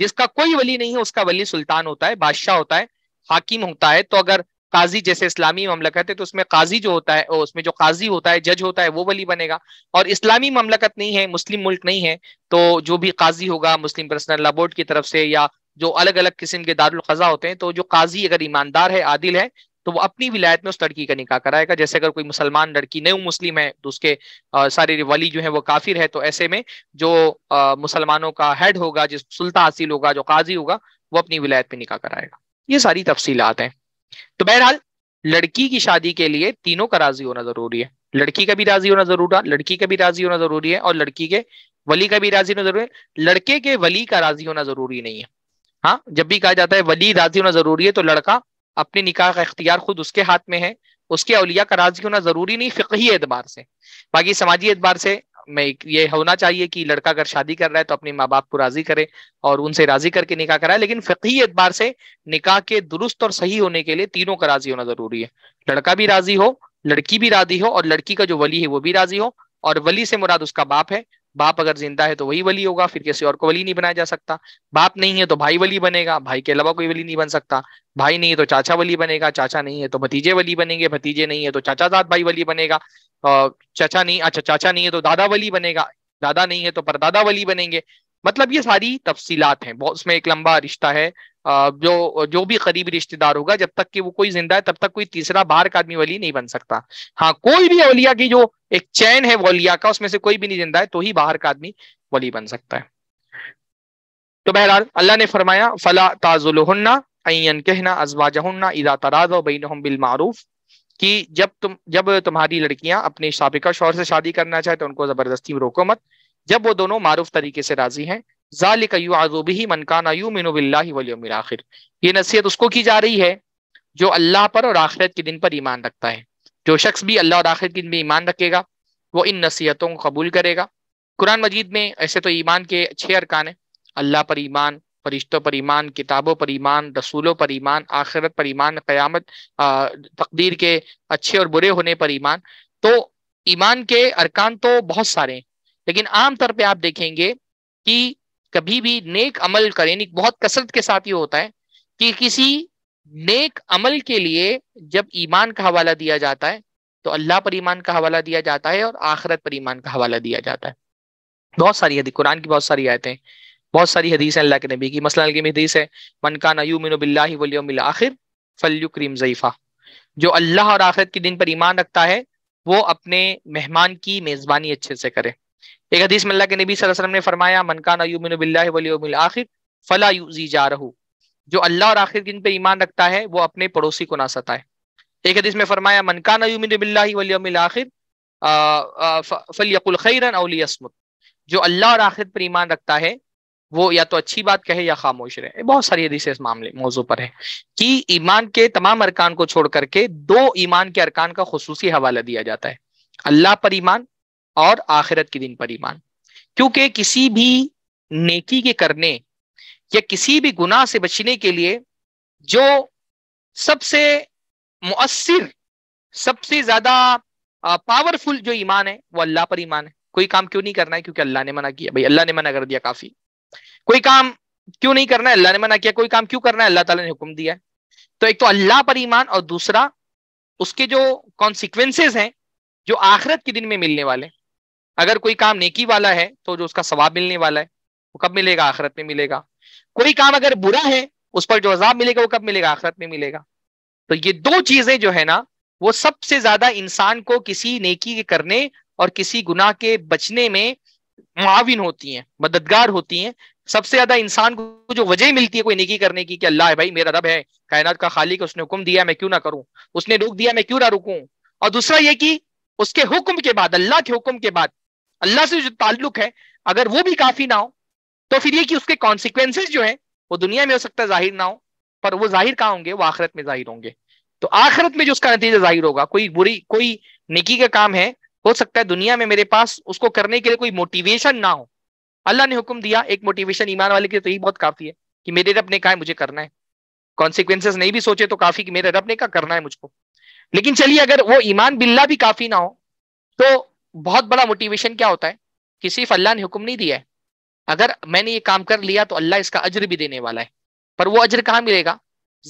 जिसका कोई वली नहीं है उसका वली सुल्तान होता है बादशाह होता है हाकिम होता है तो अगर काजी जैसे इस्लामी ममलकत है तो उसमें काजी जो होता है उसमें जो काजी होता है जज होता है वो वली बनेगा और इस्लामी ममलकत नहीं है मुस्लिम मुल्क नहीं है तो जो भी काजी होगा मुस्लिम पर्सनल लॉ बोर्ड की तरफ से या जो अलग अलग किस्म के दारुल दारुलखा होते हैं तो जो काजी अगर ईमानदार है आदिल है तो वो अपनी विलायत में उस लड़की का निकाह कराएगा जैसे अगर कोई मुसलमान लड़की न्यू मुस्लिम है तो उसके सारे वली जो है वो काफिर है तो ऐसे में जो मुसलमानों का हेड होगा जिस सुल्ता हासिल होगा जो काजी होगा वो अपनी विलायत में निकाह कराएगा ये सारी तफसीलात हैं तो बहरहाल लड़की की शादी के लिए तीनों का राजी होना जरूरी है लड़की का भी राजी होना जरूरी है लड़की का भी राजी होना जरूरी है और लड़की के वली का भी राजी होना जरूरी है लड़के के वली का राजी होना जरूरी नहीं है हाँ जब भी कहा जाता है वली राजी होना जरूरी है तो लड़का अपने निकाह का इख्तियार खुद उसके हाथ में है उसके अलिया का राजी होना जरूरी नहीं फिकही एतबार से बाकी समाजी एतबार से मैं ये होना चाहिए कि लड़का अगर शादी कर रहा है तो अपने माँ बाप को राजी करे और उनसे राजी करके निकाह कराए लेकिन फ़िकी एतबार से निकाह के दुरुस्त और सही होने के लिए तीनों का राजी होना जरूरी है लड़का भी राजी हो लड़की भी राजी हो और लड़की का जो वली है वो भी राजी हो और वली से मुराद उसका बाप है बाप अगर जिंदा है तो वही वली होगा फिर किसी और को वली नहीं बनाया जा सकता बाप नहीं है तो भाई वली बनेगा भाई के अलावा कोई वली नहीं बन सकता भाई नहीं है तो चाचा वली बनेगा चाचा नहीं है तो भतीजे वली बनेंगे भतीजे नहीं है तो चाचा दाद भाई वली बनेगा चाचा नहीं अच्छा चाचा नहीं है तो दादा वली बनेगा दादा नहीं है तो परदादा वली बनेंगे मतलब ये सारी तफसीलात हैं बहुत उसमें एक लंबा रिश्ता है जो जो भी करीबी रिश्तेदार होगा जब तक कि वो कोई जिंदा है तब तक कोई तीसरा बाहर का आदमी वली नहीं बन सकता हाँ कोई भी अलिया की जो एक चैन है वलिया का उसमें से कोई भी नहीं जिंदा है तो ही बाहर का आदमी वली बन सकता है तो बहरहाल अल्लाह ने फरमाया फला ताजुलहन्ना अयन कहना अजवा अजवाजहन्ना इदा तराज बिन मारूफ कि जब तुम जब तुम्हारी लड़कियां अपने सबका शोर से शादी करना चाहे तो उनको जबरदस्ती रोको मत जब वो दोनों मारूफ तरीके से राजी हैं जालिक मनकाना आखिर ये नसीहत उसको की जा रही है जो अल्लाह पर और आखिरत के दिन पर ईमान रखता है जो शख्स भी अल्लाह और आखिरत के दिन में ईमान रखेगा वो इन नसीहतों को कबूल करेगा कुरान मजीद में ऐसे तो ईमान के छह अरकान हैं अल्लाह पर ईमान फरिश्तों पर ईमान किताबों पर ईमान रसूलों पर ईमान आखिरत पर ईमान क्यामत तकदीर के अच्छे और बुरे होने पर ईमान तो ईमान के अरकान तो बहुत सारे हैं लेकिन आमतौर पर आप देखेंगे कि कभी भी नेक अमल करें यानी बहुत कसरत के साथ ये होता है कि किसी नेक अमल के लिए जब ईमान का हवाला दिया जाता है तो अल्लाह पर ईमान का हवाला दिया जाता है और आखरत पर ईमान का हवाला दिया जाता है बहुत सारी हदीस कुरान की बहुत सारी आयतें बहुत सारी हदीस हैं अल्लाह के नबी की मसला की हदीस है मनकान अयूमिन आखिर फल्यु करीम जईफ़ा जो अल्लाह और आखिरत के दिन पर ईमान रखता है वो अपने मेहमान की मेज़बानी अच्छे से करे एक हदीस में अल्लाह के नबी वसल्लम ने फरमाया मनकान आखिर फला यूजी जा रहू जो अल्लाह और आखिर दिन पे ईमान रखता है वो अपने पड़ोसी को ना सताए एक हदीस में फरमाया मनकान अयुमिन आखिर फलयकुल खैरन जो अल्लाह और आखिर पर ईमान रखता है वो या तो अच्छी बात कहे या खामोश रहे बहुत सारी हदीसें इस मामले मौजू पर है कि ईमान के तमाम अरकान को छोड़ करके दो ईमान के अरकान का खसूसी हवाला दिया जाता है अल्लाह पर ईमान और आखिरत के दिन पर ईमान क्योंकि किसी भी नेकी के करने या किसी भी गुनाह से बचने के लिए जो सबसे मुअसर सबसे ज्यादा पावरफुल जो ईमान है वो अल्लाह पर ईमान है कोई काम क्यों नहीं करना है क्योंकि अल्लाह ने मना किया भाई अल्लाह ने मना कर दिया काफी कोई काम क्यों नहीं करना है अल्लाह ने मना किया कोई काम क्यों करना है अल्लाह ताला ने हुक्म दिया है तो एक तो अल्लाह पर ईमान और दूसरा उसके जो कॉन्सिक्वेंसेज हैं जो आखिरत के दिन में मिलने वाले अगर कोई काम नेकी वाला है तो जो उसका सवाब मिलने वाला है वो कब मिलेगा आखिरत में मिलेगा कोई काम अगर बुरा है उस पर जो अजाब मिलेगा वो कब मिलेगा आखिरत में मिलेगा तो ये दो चीजें जो है ना वो सबसे ज्यादा इंसान को किसी नेकी के करने और किसी गुनाह के बचने में माविन होती हैं मददगार होती हैं सबसे ज्यादा इंसान को जो वजह मिलती है कोई नेकी करने की कि अल्लाह है भाई मेरा रब है कायनात का खालिक उसने हुक्म दिया मैं क्यों ना करूं उसने रोक दिया मैं क्यों ना रुकूं और दूसरा ये कि उसके हुक्म के बाद अल्लाह के हुक्म के बाद अल्लाह से जो ताल्लुक है अगर वो भी काफी ना हो तो फिर ये कि उसके कॉन्सिक्वेंसेज जो है वो दुनिया में हो सकता है जाहिर ना हो पर वो जाहिर कहाँ होंगे वो आखिरत में जाहिर होंगे तो आखिरत में जो उसका नतीजा जाहिर होगा कोई बुरी कोई निकी का काम है हो सकता है दुनिया में मेरे पास उसको करने के लिए कोई मोटिवेशन ना हो अल्लाह ने हुक्म दिया एक मोटिवेशन ईमान वाले के तो यही बहुत काफी है कि मेरे रब ने कहा है मुझे करना है कॉन्सिक्वेंसेज नहीं भी सोचे तो काफी कि मेरे रब ने कहा करना है मुझको लेकिन चलिए अगर वो ईमान बिल्ला भी काफी ना हो तो बहुत बड़ा मोटिवेशन क्या होता है कि सिर्फ अल्लाह ने हुक्म नहीं दिया है अगर मैंने ये काम कर लिया तो अल्लाह इसका अजर भी देने वाला है पर वो अजर कहाँ मिलेगा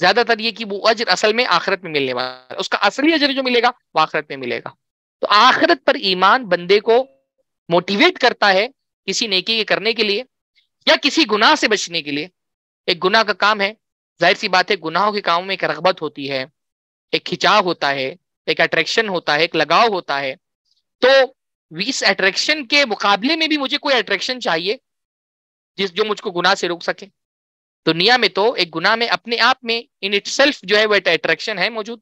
ज्यादातर ये कि वो अज्र असल में आखिरत में मिलने वाला है उसका असली अजर जो मिलेगा वो आखिरत में मिलेगा तो आखिरत पर ईमान बंदे को मोटिवेट करता है किसी नेकी के करने के लिए या किसी गुनाह से बचने के लिए एक गुनाह का काम है जाहिर सी बात है गुनाहों के कामों में एक रगबत होती है एक खिंचाव होता है एक अट्रैक्शन होता है एक लगाव होता है तो इस अट्रैक्शन के मुकाबले में भी मुझे कोई अट्रैक्शन चाहिए जिस जो मुझको गुना से रोक सके दुनिया में तो एक गुना में अपने आप में इन इट जो है वह अट्रैक्शन है मौजूद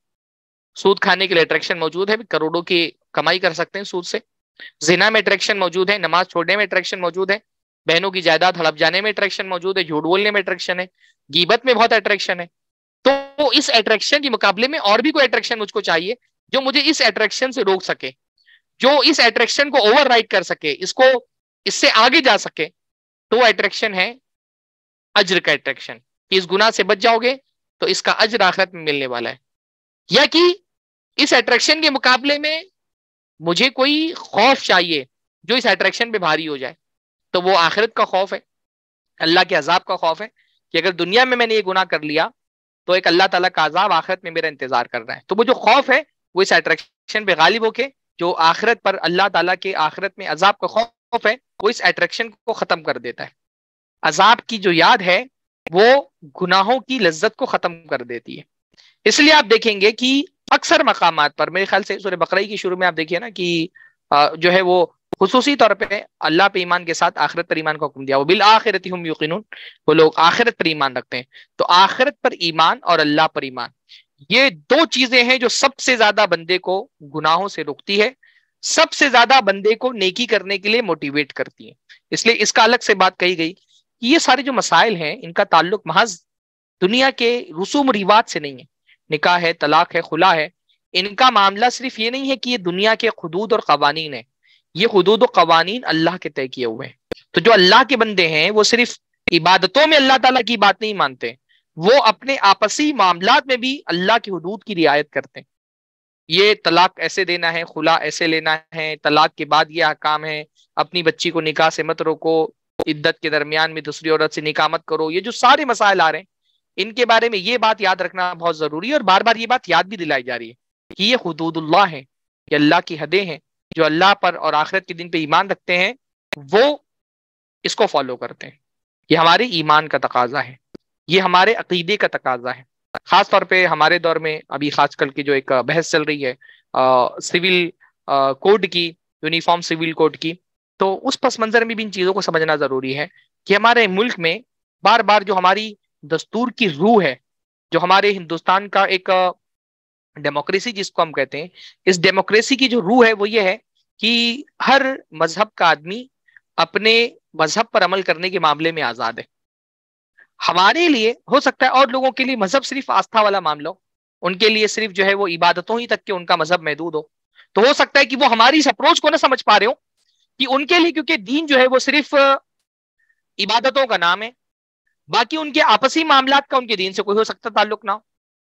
सूद खाने के लिए अट्रैक्शन मौजूद है करोड़ों की कमाई कर सकते हैं सूद से जिना में अट्रैक्शन मौजूद है नमाज छोड़ने में अट्रैक्शन मौजूद है बहनों की जायदाद हड़प जाने में अट्रैक्शन मौजूद है झूठ बोलने में अट्रैक्शन है गीबत में बहुत अट्रैक्शन है तो इस अट्रैक्शन के मुकाबले में और भी कोई अट्रैक्शन मुझको चाहिए जो मुझे इस अट्रैक्शन से रोक सके जो इस एट्रैक्शन को ओवर कर सके इसको इससे आगे जा सके तो अट्रैक्शन है अज्र का अट्रैक्शन कि इस गुना से बच जाओगे तो इसका अज्र आखिरत में मिलने वाला है या कि इस अट्रैक्शन के मुकाबले में मुझे कोई खौफ चाहिए जो इस अट्रैक्शन पे भारी हो जाए तो वो आखिरत का खौफ है अल्लाह के अजाब का खौफ है कि अगर दुनिया में मैंने ये गुना कर लिया तो एक अल्लाह तला का अजाब आखिरत में मेरा इंतजार कर रहा है तो वो जो खौफ है वो इस अट्रैक्शन पे गालिब होके जो आखिरत पर अल्लाह ताला के आखिरत में अजाब का खौफ है वो इस अट्रैक्शन को ख़त्म कर देता है अजाब की जो याद है वो गुनाहों की लज्जत को ख़त्म कर देती है इसलिए आप देखेंगे कि अक्सर मकाम पर मेरे ख्याल से सूर्य बकरई की शुरू में आप देखिए ना कि जो है वो खसूसी तौर पर अल्लाह पे ईमान के साथ आखिरत पर ईमान का हुक्म दिया वो बिल आखिरत हम यकीन वो लोग आखिरत पर ईमान रखते हैं तो आखिरत पर ईमान और अल्लाह पर ईमान ये दो चीजें हैं जो सबसे ज्यादा बंदे को गुनाहों से रोकती है सबसे ज्यादा बंदे को नेकी करने के लिए मोटिवेट करती है इसलिए इसका अलग से बात कही गई कि ये सारे जो मसाइल हैं इनका ताल्लुक महज दुनिया के रसूम रिवाज से नहीं है निकाह है तलाक है खुला है इनका मामला सिर्फ ये नहीं है कि ये दुनिया के खदूद और कवानीन है ये खदूद और कवानीन अल्लाह के तय किए हुए हैं तो जो अल्लाह के बंदे हैं वो सिर्फ इबादतों में अल्लाह तला की बात नहीं मानते वो अपने आपसी मामला में भी अल्लाह के हदूद की रियायत करते हैं ये तलाक ऐसे देना है खुला ऐसे लेना है तलाक के बाद ये काम है अपनी बच्ची को निकाह से मत रोको इद्दत के दरमियान में दूसरी औरत से निकाह मत करो ये जो सारे मसाइल आ रहे हैं इनके बारे में ये बात याद रखना बहुत जरूरी है और बार बार ये बात याद भी दिलाई जा रही है कि ये हदूदुल्ला है ये अल्लाह की हदें हैं जो अल्लाह पर और आखिरत के दिन पे ईमान रखते हैं वो इसको फॉलो करते हैं ये हमारे ईमान का तकाजा है ये हमारे अकीदे का तकाजा है खास तौर पे हमारे दौर में अभी खासकर की जो एक बहस चल रही है आ, सिविल आ, कोड की यूनिफॉर्म सिविल कोड की तो उस पस मंजर में भी इन चीज़ों को समझना ज़रूरी है कि हमारे मुल्क में बार बार जो हमारी दस्तूर की रूह है जो हमारे हिंदुस्तान का एक डेमोक्रेसी जिसको हम कहते हैं इस डेमोक्रेसी की जो रूह है वो ये है कि हर मजहब का आदमी अपने मजहब पर अमल करने के मामले में आज़ाद है हमारे लिए हो सकता है और लोगों के लिए मजहब सिर्फ आस्था वाला मामला लो उनके लिए सिर्फ जो है वो इबादतों ही तक के उनका मजहब महदूद हो तो हो सकता है कि वो हमारी इस अप्रोच को ना समझ पा रहे हो कि उनके लिए क्योंकि दीन जो है वो सिर्फ इबादतों का नाम है बाकी उनके आपसी मामला का उनके दीन से कोई हो सकता ताल्लुक ना हो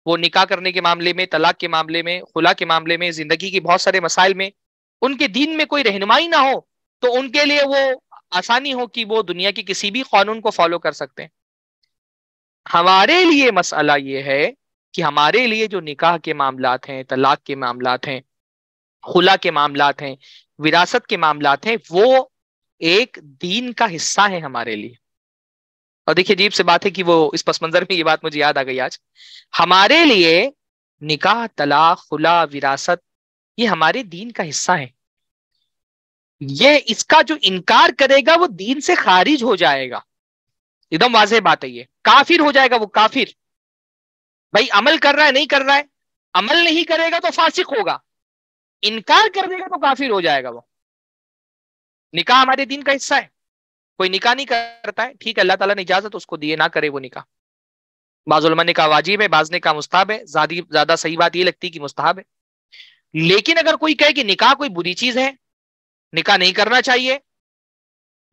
वो निकाह करने के मामले में तलाक के मामले में खुला के मामले में जिंदगी के बहुत सारे मसाइल में उनके दीन में कोई रहनुमाई ना हो तो उनके लिए वो आसानी हो कि वो दुनिया के किसी भी कानून को फॉलो कर सकते हैं हमारे लिए मसला ये है कि हमारे लिए जो निकाह के मामला हैं तलाक के मामला हैं खुला के मामला हैं विरासत के मामलात हैं वो एक दीन का हिस्सा है हमारे लिए और देखिए अजीब से बात है कि वो इस पस मंजर में ये बात मुझे याद आ गई आज हमारे लिए निकाह तलाक खुला विरासत ये हमारे दीन का हिस्सा है ये इसका जो इनकार करेगा वो दीन से खारिज हो जाएगा एकदम वाजह बात है ये काफिर हो जाएगा वो काफिर भाई अमल कर रहा है नहीं कर रहा है अमल नहीं करेगा तो फासिक होगा इनकार कर देगा तो काफिर हो जाएगा वो निकाह हमारे दिन का हिस्सा है कोई निकाह नहीं करता है ठीक है अल्लाह ताला ने इजाजत उसको दिए ना करे वो निकाह बाजुलमा ने वाजिब है बाज ने कहा मुस्ताब है ज्यादा सही बात ये लगती कि मुस्ताब है लेकिन अगर कोई कहे कि निकाह कोई बुरी चीज है निकाह नहीं करना चाहिए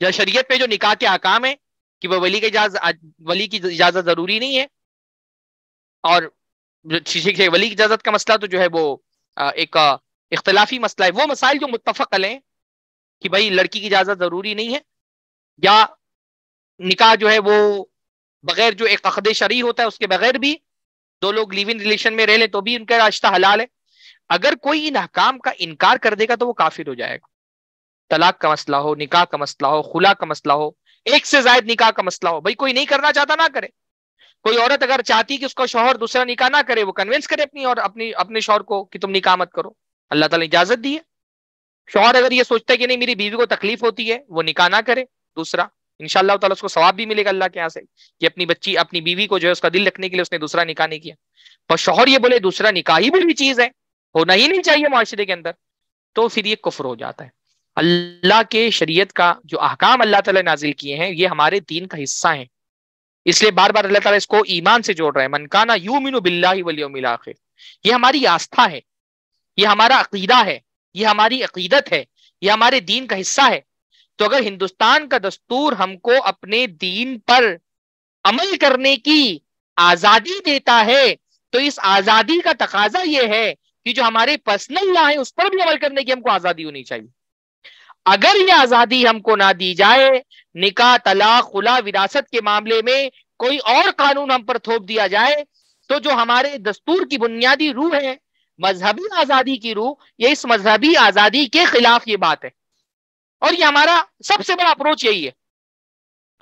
या शरीयत पे जो निकाह के आकाम है कि वह वली की इजाजत वली की इजाजत जरूरी नहीं है और ठीक के वली की इजाजत का मसला तो जो है वो एक इख्तलाफी मसला है वो मसाइल जो मुतफक लें कि भाई लड़की की इजाजत जरूरी नहीं है या निकाह जो है वो बगैर जो एक अकद शरी होता है उसके बगैर भी दो लोग लिव इन रिलेशन में रह लें तो भी उनका रिश्ता हलाल है अगर कोई इन हकाम का इनकार कर देगा तो वो काफिर हो जाएगा तलाक का मसला हो निकाह का मसला हो खुला का मसला हो एक से जायद निकाह का मसला हो भाई कोई नहीं करना चाहता ना करे कोई औरत अगर चाहती कि उसका शोहर दूसरा निकाह ना करे वो कन्विंस करे अपनी और अपनी अपने शोहर को कि तुम निकाह मत करो अल्लाह ताला इजाजत दी है शोहर अगर ये सोचता है कि नहीं मेरी बीवी को तकलीफ होती है वो निकाह ना करे दूसरा इनशाला ताला उसको सवाब भी मिलेगा अल्लाह के यहाँ से कि अपनी बच्ची अपनी बीवी को जो है उसका दिल रखने के लिए उसने दूसरा निकाह नहीं किया पर शोहर ये बोले दूसरा निकाह ही बुरी चीज है होना ही नहीं चाहिए माशरे के अंदर तो फिर ये कुफर हो जाता है अल्लाह के शरीयत का जो अहकाम अल्लाह ताला नाजिल किए हैं ये हमारे दीन का हिस्सा है इसलिए बार बार अल्लाह ताला इसको ईमान से जोड़ रहे हैं मनकाना यू मिनू आखिर ये हमारी आस्था है ये हमारा अकीदा है ये हमारी अकीदत है ये हमारे दीन का हिस्सा है तो अगर हिंदुस्तान का दस्तूर हमको अपने दीन पर अमल करने की आजादी देता है तो इस आजादी का तकाजा यह है कि जो हमारे पर्सनल लॉ है उस पर भी अमल करने की हमको आजादी होनी चाहिए अगर ये आजादी हमको ना दी जाए निका तलाक खुला विरासत के मामले में कोई और कानून हम पर थोप दिया जाए तो जो हमारे दस्तूर की बुनियादी रूह है मजहबी आजादी की रूह ये इस मजहबी आजादी के खिलाफ ये बात है और ये हमारा सबसे बड़ा अप्रोच यही है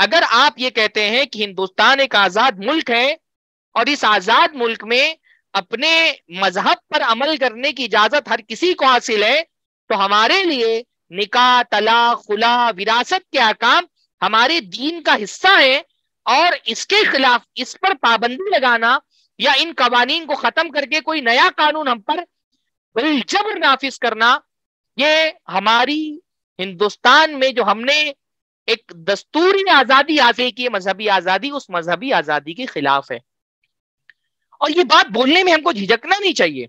अगर आप ये कहते हैं कि हिंदुस्तान एक आजाद मुल्क है और इस आजाद मुल्क में अपने मजहब पर अमल करने की इजाजत हर किसी को हासिल है तो हमारे लिए निका तला खुला विरासत के अहकाम हमारे दीन का हिस्सा है और इसके खिलाफ इस पर पाबंदी लगाना या इन कवानीन को खत्म करके कोई नया कानून हम पर बिलजबर नाफिज करना ये हमारी हिंदुस्तान में जो हमने एक दस्तूरी आजादी हासिल की मजहबी आजादी उस मजहबी आजादी के खिलाफ है और ये बात बोलने में हमको झिझकना नहीं चाहिए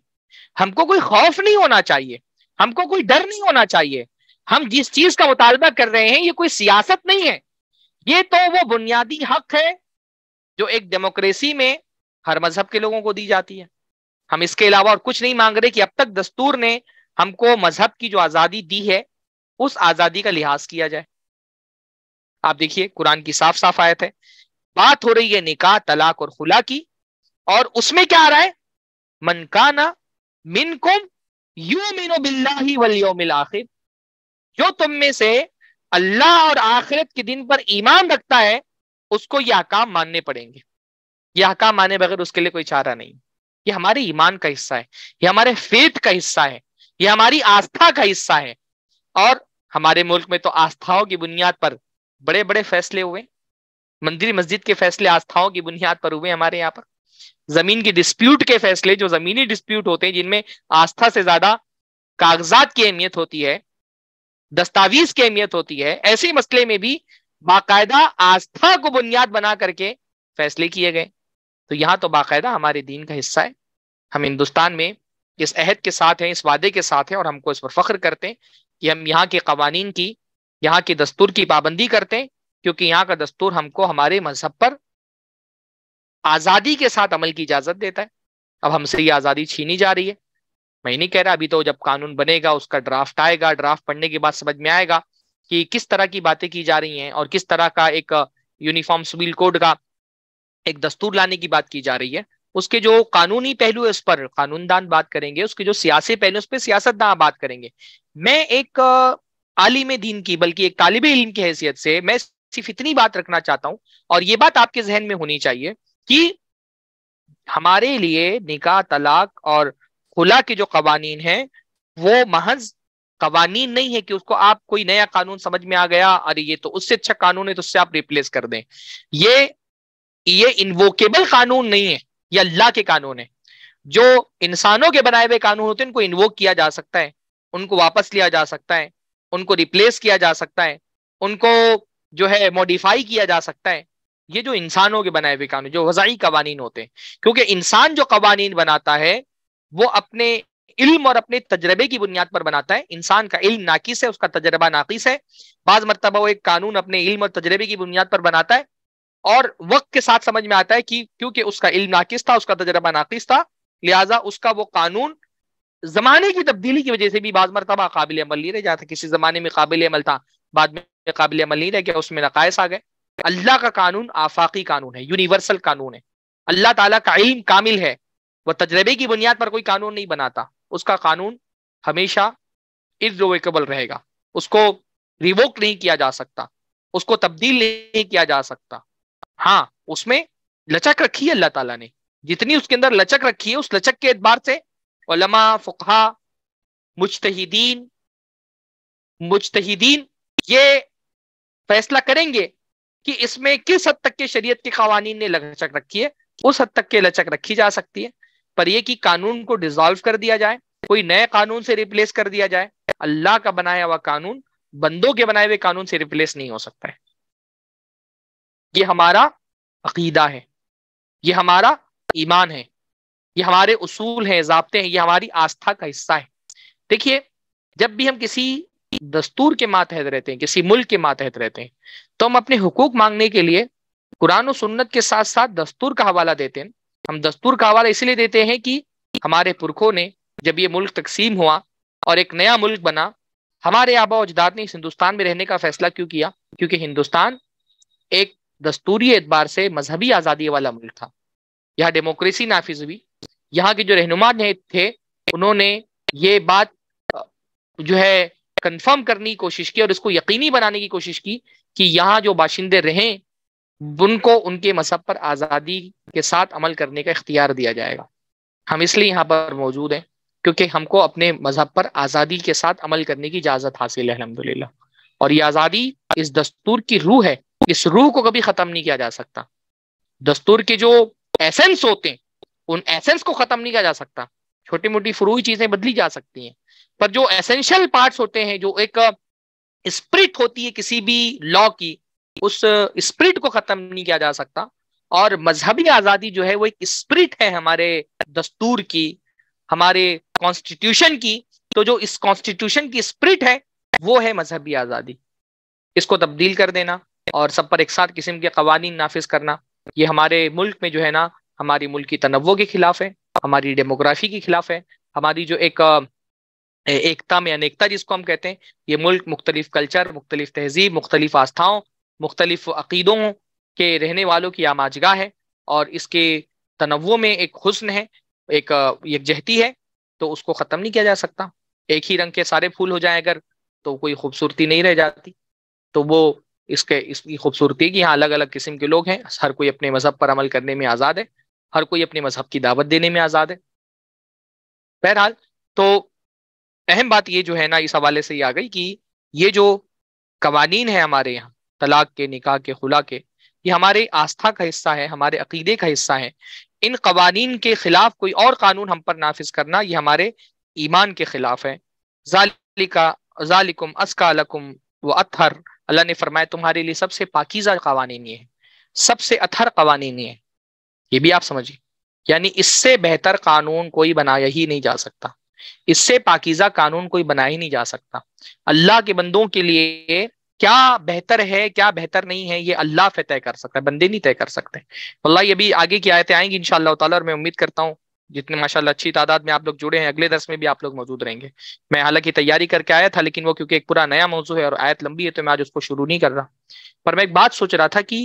हमको कोई खौफ नहीं होना चाहिए हमको कोई डर नहीं होना चाहिए हम जिस चीज का मुतालबा कर रहे हैं ये कोई सियासत नहीं है ये तो वो बुनियादी हक है जो एक डेमोक्रेसी में हर मजहब के लोगों को दी जाती है हम इसके अलावा और कुछ नहीं मांग रहे कि अब तक दस्तूर ने हमको मजहब की जो आजादी दी है उस आजादी का लिहाज किया जाए आप देखिए कुरान की साफ साफ आयत है बात हो रही है निकाह तलाक और खुला की और उसमें क्या आ रहा है मनकाना मिनकुम यू मिनो बिल्ला वल आखिर जो तुम में से अल्लाह और आखिरत के दिन पर ईमान रखता है उसको यह अहकाम मानने पड़ेंगे यह अकाम माने बगैर उसके लिए कोई चारा नहीं ये हमारे ईमान का हिस्सा है ये हमारे फेथ का हिस्सा है ये हमारी आस्था का हिस्सा है और हमारे मुल्क में तो आस्थाओं की बुनियाद पर बड़े बड़े फैसले हुए मंदिर मस्जिद के फैसले आस्थाओं की बुनियाद पर हुए हमारे यहाँ पर जमीन के डिस्प्यूट के फैसले जो जमीनी डिस्प्यूट होते हैं जिनमें आस्था से ज्यादा कागजात की अहमियत होती है दस्तावेज की अहमियत होती है ऐसे मसले में भी बाकायदा आस्था को बुनियाद बना करके फैसले किए गए तो यहाँ तो बाकायदा हमारे दीन का हिस्सा है हम हिंदुस्तान में इस अहद के साथ हैं इस वादे के साथ हैं और हमको इस पर फख्र करते हैं कि हम यहाँ के कवानी की यहाँ के दस्तूर की पाबंदी करते हैं क्योंकि यहाँ का दस्तूर हमको हमारे मजहब पर आज़ादी के साथ अमल की इजाज़त देता है अब हमसे ये आज़ादी छीनी जा रही है मैं नहीं कह रहा अभी तो जब कानून बनेगा उसका ड्राफ्ट आएगा ड्राफ्ट पढ़ने के बाद समझ में आएगा कि किस तरह की बातें की जा रही हैं और किस तरह का एक यूनिफॉर्म सिविल कोड का एक दस्तूर लाने की बात की जा रही है उसके जो कानूनी पहलू है उस पर कानूनदान बात करेंगे उसके जो सियासी पहलू उस पर सियासतदान बात करेंगे मैं एक आलिम दीन की बल्कि एक तालब इलम की हैसियत से मैं सिर्फ इतनी बात रखना चाहता हूँ और ये बात आपके जहन में होनी चाहिए कि हमारे लिए निकाह तलाक और खुला के जो कवानीन हैं वो महज कवानीन नहीं है कि उसको आप कोई नया कानून समझ में आ गया अरे ये तो उससे अच्छा कानून है तो उससे आप रिप्लेस कर दें ये ये इन्वोकेबल कानून नहीं है ये अल्लाह के कानून है जो इंसानों के बनाए हुए कानून होते हैं उनको इन्वोक किया जा सकता है उनको वापस लिया जा सकता है उनको रिप्लेस किया जा सकता है उनको जो है मॉडिफाई किया जा सकता है ये जो इंसानों के बनाए हुए कानून जो वजाई कवानीन होते हैं क्योंकि इंसान जो कवानीन बनाता है वो अपने इल्म और अपने तजर्बे की बुनियाद पर बनाता है इंसान का इल्म नाकिस है उसका तजर्बा नाकिस है बाज मरतबा वो एक कानून अपने इल्म और तजर्बे की बुनियाद पर बनाता है और वक्त के साथ समझ में आता है कि क्योंकि उसका इल्म नाकिस था उसका तजर्बा नाकिस था लिहाजा उसका वो कानून जमाने की तब्दीली की वजह से भी बाज मरतबा काबिल अमल नहीं रह जाता किसी जमाने में काबिल अमल था बाद में काबिल अमल नहीं रह गया उसमें नकायस आ गए अल्लाह का कानून आफाकी कानून है यूनिवर्सल कानून है अल्लाह ताला का इल्म कामिल है वह तजर्बे की बुनियाद पर कोई कानून नहीं बनाता उसका कानून हमेशा इरिवोकेबल रहेगा उसको रिवोक नहीं किया जा सकता उसको तब्दील नहीं किया जा सकता हाँ उसमें लचक रखी है अल्लाह ताला ने जितनी उसके अंदर लचक रखी है उस लचक के एतबार से ओलमा फ़ुहा मुजतहिदीन मुजतहिदीन ये फैसला करेंगे कि इसमें किस हद तक के शरीयत के कवानीन ने लचक रखी है उस हद तक के लचक रखी जा सकती है पर यह कि कानून को डिजॉल्व कर दिया जाए कोई नए कानून से रिप्लेस कर दिया जाए अल्लाह का बनाया हुआ कानून बंदों के बनाए हुए कानून से रिप्लेस नहीं हो सकता है ये हमारा अकीदा है ये हमारा ईमान है ये हमारे उसूल हैं जबते हैं ये हमारी आस्था का हिस्सा है देखिए जब भी हम किसी दस्तूर के मातहत रहते हैं किसी मुल्क के मातहत रहते हैं तो हम अपने हुकूक मांगने के लिए कुरान सुन्नत के साथ साथ दस्तूर का हवाला देते हैं हम दस्तूर का हवाला इसलिए देते हैं कि हमारे पुरखों ने जब ये मुल्क तकसीम हुआ और एक नया मुल्क बना हमारे आबा अजदाद ने इस हिंदुस्तान में रहने का फैसला क्यों किया क्योंकि हिंदुस्तान एक दस्तूरी एतबार से मजहबी आज़ादी वाला मुल्क था यहाँ डेमोक्रेसी नाफिज हुई यहाँ के जो रहनुमा थे उन्होंने ये बात जो है कंफर्म करने की कोशिश की और इसको यकीनी बनाने की कोशिश की कि यहाँ जो बाशिंदे रहें उनको उनके मजहब पर आज़ादी के साथ अमल करने का इख्तियार दिया जाएगा हम इसलिए यहाँ पर मौजूद हैं क्योंकि हमको अपने मजहब पर आज़ादी के साथ अमल करने की इजाज़त हासिल है अलहमदिल्ला और ये आज़ादी इस दस्तूर की रूह है इस रूह को कभी ख़त्म नहीं किया जा सकता दस्तूर के जो एसेंस होते हैं उन एसेंस को ख़त्म नहीं किया जा सकता छोटी मोटी फ्रूई चीज़ें बदली जा सकती हैं पर जो एसेंशियल पार्ट्स होते हैं जो एक स्प्रिट होती है किसी भी लॉ की उस स्प्रिट को खत्म नहीं किया जा सकता और मजहबी आज़ादी जो है वो एक स्प्रिट है हमारे दस्तूर की हमारे कॉन्स्टिट्यूशन की तो जो इस कॉन्स्टिट्यूशन की स्प्रिट है वो है मजहबी आज़ादी इसको तब्दील कर देना और सब पर एक साथ किस्म के कवानी नाफिज करना ये हमारे मुल्क में जो है ना हमारी मुल्क की तनवो के खिलाफ है हमारी डेमोग्राफी के खिलाफ है हमारी जो एक एकता में अनेकता जिसको हम कहते हैं ये मुल्क मुख्तलिफ कल्चर मुख्तलिफ तहजीब मुख्तलिफ आस्थाओं मुख्तलिफ अकीदों के रहने वालों की आमाजगा है और इसके तनवो में एक हसन है एक यकजहती है तो उसको ख़त्म नहीं किया जा सकता एक ही रंग के सारे फूल हो जाए अगर तो कोई खूबसूरती नहीं रह जाती तो वो इसके इसकी खूबसूरती की यहाँ अलग अलग किस्म के लोग हैं हर कोई अपने मज़हब पर अमल करने में आज़ाद है हर कोई अपने मज़हब की दावत देने में आज़ाद है बहरहाल तो अहम बात ये जो है ना इस हवाले से ये आ गई कि ये जो कवानीन है हमारे यहाँ तलाक के निकाह के खुला के ये हमारे आस्था का हिस्सा है हमारे अकीदे का हिस्सा है इन कवानीन के खिलाफ कोई और कानून हम पर नाफिज करना ये हमारे ईमान के खिलाफ है जालिका जालिकुम लकुम व अथर अल्लाह ने फरमाया तुम्हारे लिए सबसे पाकिजा कवानीन ये है सबसे अथर कवानीन ये है ये भी आप समझिए यानी इससे बेहतर कानून कोई बनाया ही नहीं जा सकता इससे पाकिजा कानून कोई बनाया ही नहीं जा सकता अल्लाह के बंदों के लिए क्या बेहतर है क्या बेहतर नहीं है ये अल्लाह पे तय कर सकता है बंदे नहीं तय कर सकते अल्लाह ये भी आगे की आयतें आएंगी इनशाला और मैं उम्मीद करता हूँ जितने माशाल्लाह अच्छी तादाद में आप लोग जुड़े हैं अगले दस में भी आप लोग मौजूद रहेंगे मैं हालांकि तैयारी करके आया था लेकिन वो क्योंकि एक पूरा नया मौजू है और आयत लंबी है तो मैं आज उसको शुरू नहीं कर रहा पर मैं एक बात सोच रहा था कि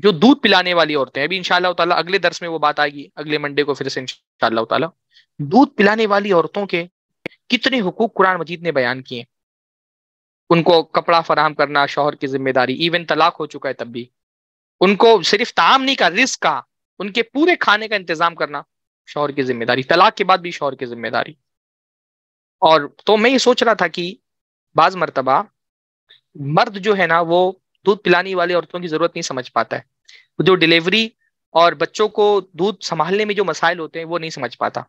जो दूध पिलाने वाली औरतें अभी इनशाला तला अगले दर्स में वो बात आएगी अगले मंडे को फिर से इनशाला ताला दूध पिलाने वाली औरतों के कितने हुकूक कुरान मजीद ने बयान किए उनको कपड़ा फराम करना शोहर की जिम्मेदारी इवन तलाक हो चुका है तब भी उनको सिर्फ ताम नहीं का रिस्क का उनके पूरे खाने का इंतजाम करना शोहर की जिम्मेदारी तलाक के बाद भी शोहर की जिम्मेदारी और तो मैं ये सोच रहा था कि बाज मरतबा मर्द जो है ना वो दूध पिलाने वाली औरतों की जरूरत नहीं समझ पाता है जो डिलीवरी और बच्चों को दूध संभालने में जो मसाइल होते हैं वो नहीं समझ पाता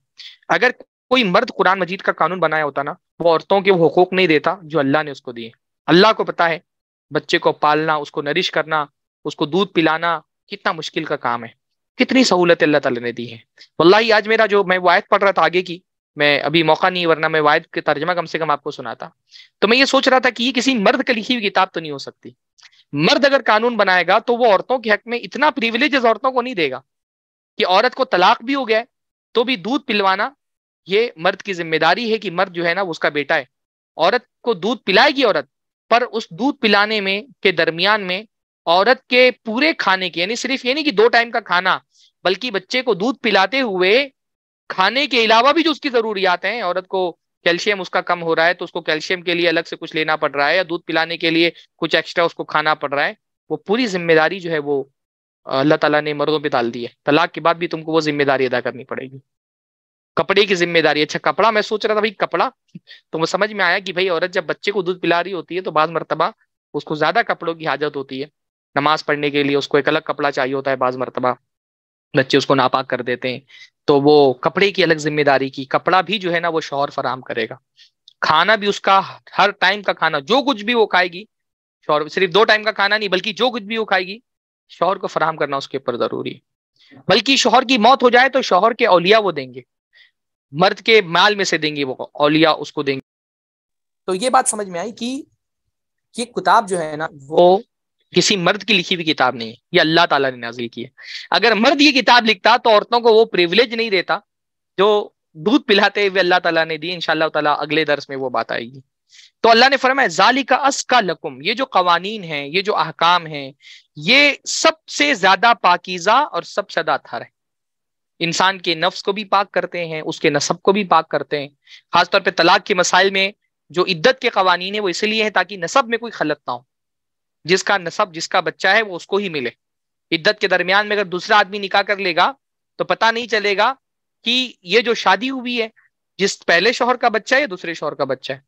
अगर कोई मर्द कुरान मजीद का कानून बनाया होता ना वो औरतों के वो हकूक नहीं देता जो अल्लाह ने उसको दिए अल्लाह को पता है बच्चे को पालना उसको नरिश करना उसको दूध पिलाना कितना मुश्किल का काम है कितनी सहूलत अल्लाह तला ने दी है वल्ला आज मेरा जो मैं वायद पढ़ रहा था आगे की मैं अभी मौका नहीं वरना मैं वायद के तर्जमा कम से कम आपको सुनाता तो मैं ये सोच रहा था कि ये किसी मर्द की लिखी हुई किताब तो नहीं हो सकती मर्द अगर कानून बनाएगा तो वो औरतों के हक में इतना प्रिविलेज औरतों को नहीं देगा कि औरत को तलाक भी हो गया तो भी दूध पिलवाना ये मर्द की जिम्मेदारी है कि मर्द जो है ना उसका बेटा है औरत को दूध पिलाएगी औरत पर उस दूध पिलाने में के दरमियान में औरत के पूरे खाने के यानी सिर्फ ये नहीं कि दो टाइम का खाना बल्कि बच्चे को दूध पिलाते हुए खाने के अलावा भी जो उसकी जरूरियात हैं औरत को कैल्शियम उसका कम हो रहा है तो उसको कैल्शियम के लिए अलग से कुछ लेना पड़ रहा है या दूध पिलाने के लिए कुछ एक्स्ट्रा उसको खाना पड़ रहा है वो पूरी जिम्मेदारी जो है वो अल्लाह ताला ने मर्दों पे डाल दी है तलाक के बाद भी तुमको वो जिम्मेदारी अदा करनी पड़ेगी कपड़े की जिम्मेदारी अच्छा कपड़ा मैं सोच रहा था भाई कपड़ा तो मुझे समझ में आया कि भाई औरत जब बच्चे को दूध पिला रही होती है तो बाद मरतबा उसको ज्यादा कपड़ों की हाजत होती है नमाज पढ़ने के लिए उसको एक अलग कपड़ा चाहिए होता है बाज मरतबा बच्चे उसको नापाक कर देते हैं तो वो कपड़े की अलग जिम्मेदारी की कपड़ा भी जो है ना वो शोहर फराम करेगा खाना भी उसका हर टाइम का खाना जो कुछ भी वो खाएगी शोहर सिर्फ दो टाइम का खाना नहीं बल्कि जो कुछ भी वो खाएगी शोहर को फराम करना उसके ऊपर जरूरी है बल्कि शोहर की मौत हो जाए तो शोहर के अलिया वो देंगे मर्द के माल में से देंगे वो औलिया उसको देंगे तो ये बात समझ में आई कि ये किताब जो है ना वो किसी मर्द की लिखी हुई किताब नहीं है ये अल्लाह ताला ने नाजिल की है अगर मर्द ये किताब लिखता तो औरतों को वो प्रिविलेज नहीं देता जो दूध पिलाते हुए अल्लाह ताला ने दी इनशाला ताला अगले दर्स में वो बात आएगी तो अल्लाह ने फरमाया जाली का का लकुम ये जो कवानीन है ये जो अहकाम है ये सबसे ज्यादा पाकिजा और सब सदा थर है इंसान के नफ्स को भी पाक करते हैं उसके नसब को भी पाक करते हैं खासतौर पर तलाक के मसाइल में जो इद्दत के कवानीन है वो इसलिए है ताकि नसब में कोई खलत ना हो जिसका नसब जिसका बच्चा है वो उसको ही मिले इद्दत के दरमियान में अगर दूसरा आदमी निकाह कर लेगा तो पता नहीं चलेगा कि ये जो शादी हुई है जिस पहले शोहर का बच्चा है या दूसरे शोहर का बच्चा है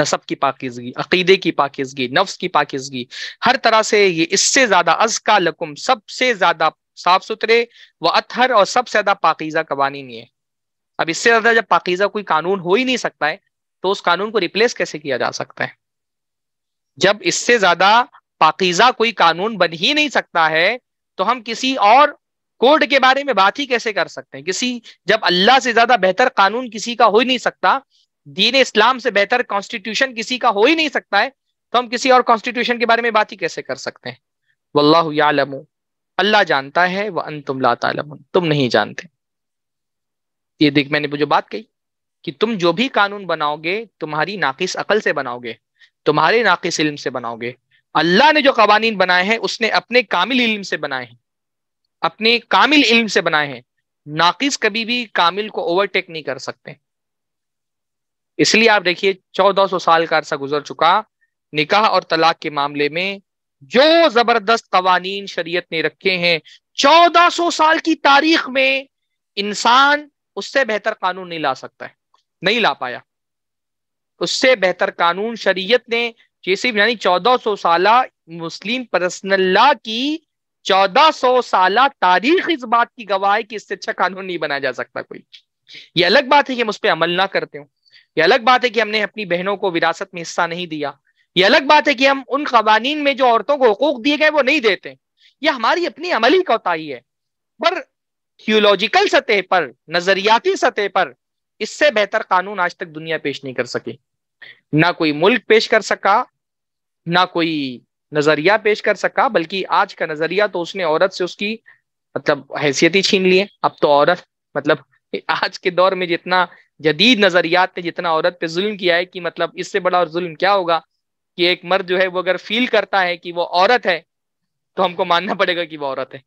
नसब की पाकिजगी अकीदे की पाकिजगी नफ्स की पाकिजगी हर तरह से ये इससे ज्यादा अज का लकुम सबसे ज्यादा साफ सुथरे व अतहर और सबसे ज्यादा पाकिजा नहीं है अब इससे ज्यादा जब पाकिजा कोई कानून हो ही नहीं सकता है तो उस कानून को रिप्लेस कैसे किया जा सकता है जब इससे ज्यादा पाकिजा कोई कानून बन ही नहीं सकता है तो हम किसी और कोड के बारे में बात ही कैसे कर सकते हैं किसी जब अल्लाह से ज्यादा बेहतर कानून किसी का हो ही नहीं सकता दीन इस्लाम से बेहतर कॉन्स्टिट्यूशन किसी का हो ही नहीं सकता है तो हम किसी और कॉन्स्टिट्यूशन के बारे में बात ही कैसे कर सकते हैं वल्लाम अल्लाह जानता है वह अन तुम तुम नहीं जानते ये देख मैंने जो बात कही कि तुम जो भी कानून बनाओगे तुम्हारी नाकिस अकल से बनाओगे तुम्हारे नाकिस इल्म से बनाओगे अल्लाह ने जो कवानीन बनाए हैं उसने अपने कामिल इल्म से बनाए हैं अपने कामिल इल्म से बनाए हैं नाकिस कभी भी कामिल को ओवरटेक नहीं कर सकते इसलिए आप देखिए 1400 साल का अरसा गुजर चुका निकाह और तलाक के मामले में जो जबरदस्त कवानीन शरीयत ने रखे हैं चौदह सौ साल की तारीख में इंसान उससे बेहतर कानून नहीं ला सकता है नहीं ला पाया उससे बेहतर कानून शरीयत ने जैसे यानी चौदह सौ साल मुस्लिम पर्सनल ला की चौदह सौ साल तारीख इस बात की गवाह है कि इससे अच्छा कानून नहीं बनाया जा सकता कोई ये अलग बात है कि हम उस पर अमल ना करते हो ये अलग बात है कि हमने अपनी बहनों को विरासत में हिस्सा नहीं दिया ये अलग बात है कि हम उन कवानीन में जो औरतों को हकूक दिए गए वो नहीं देते ये हमारी अपनी अमली कोताही है पर थियोलॉजिकल सतह पर नजरियाती सतह पर इससे बेहतर कानून आज तक दुनिया पेश नहीं कर सके ना कोई मुल्क पेश कर सका ना कोई नजरिया पेश कर सका बल्कि आज का नजरिया तो उसने औरत से उसकी मतलब हैसियत ही छीन ली है अब तो औरत मतलब आज के दौर में जितना जदीद नजरियात ने जितना औरत पे जुल्म किया है कि मतलब इससे बड़ा और जुल्म क्या होगा कि एक मर्द जो है वो अगर फील करता है कि वो औरत है तो हमको मानना पड़ेगा कि वो औरत है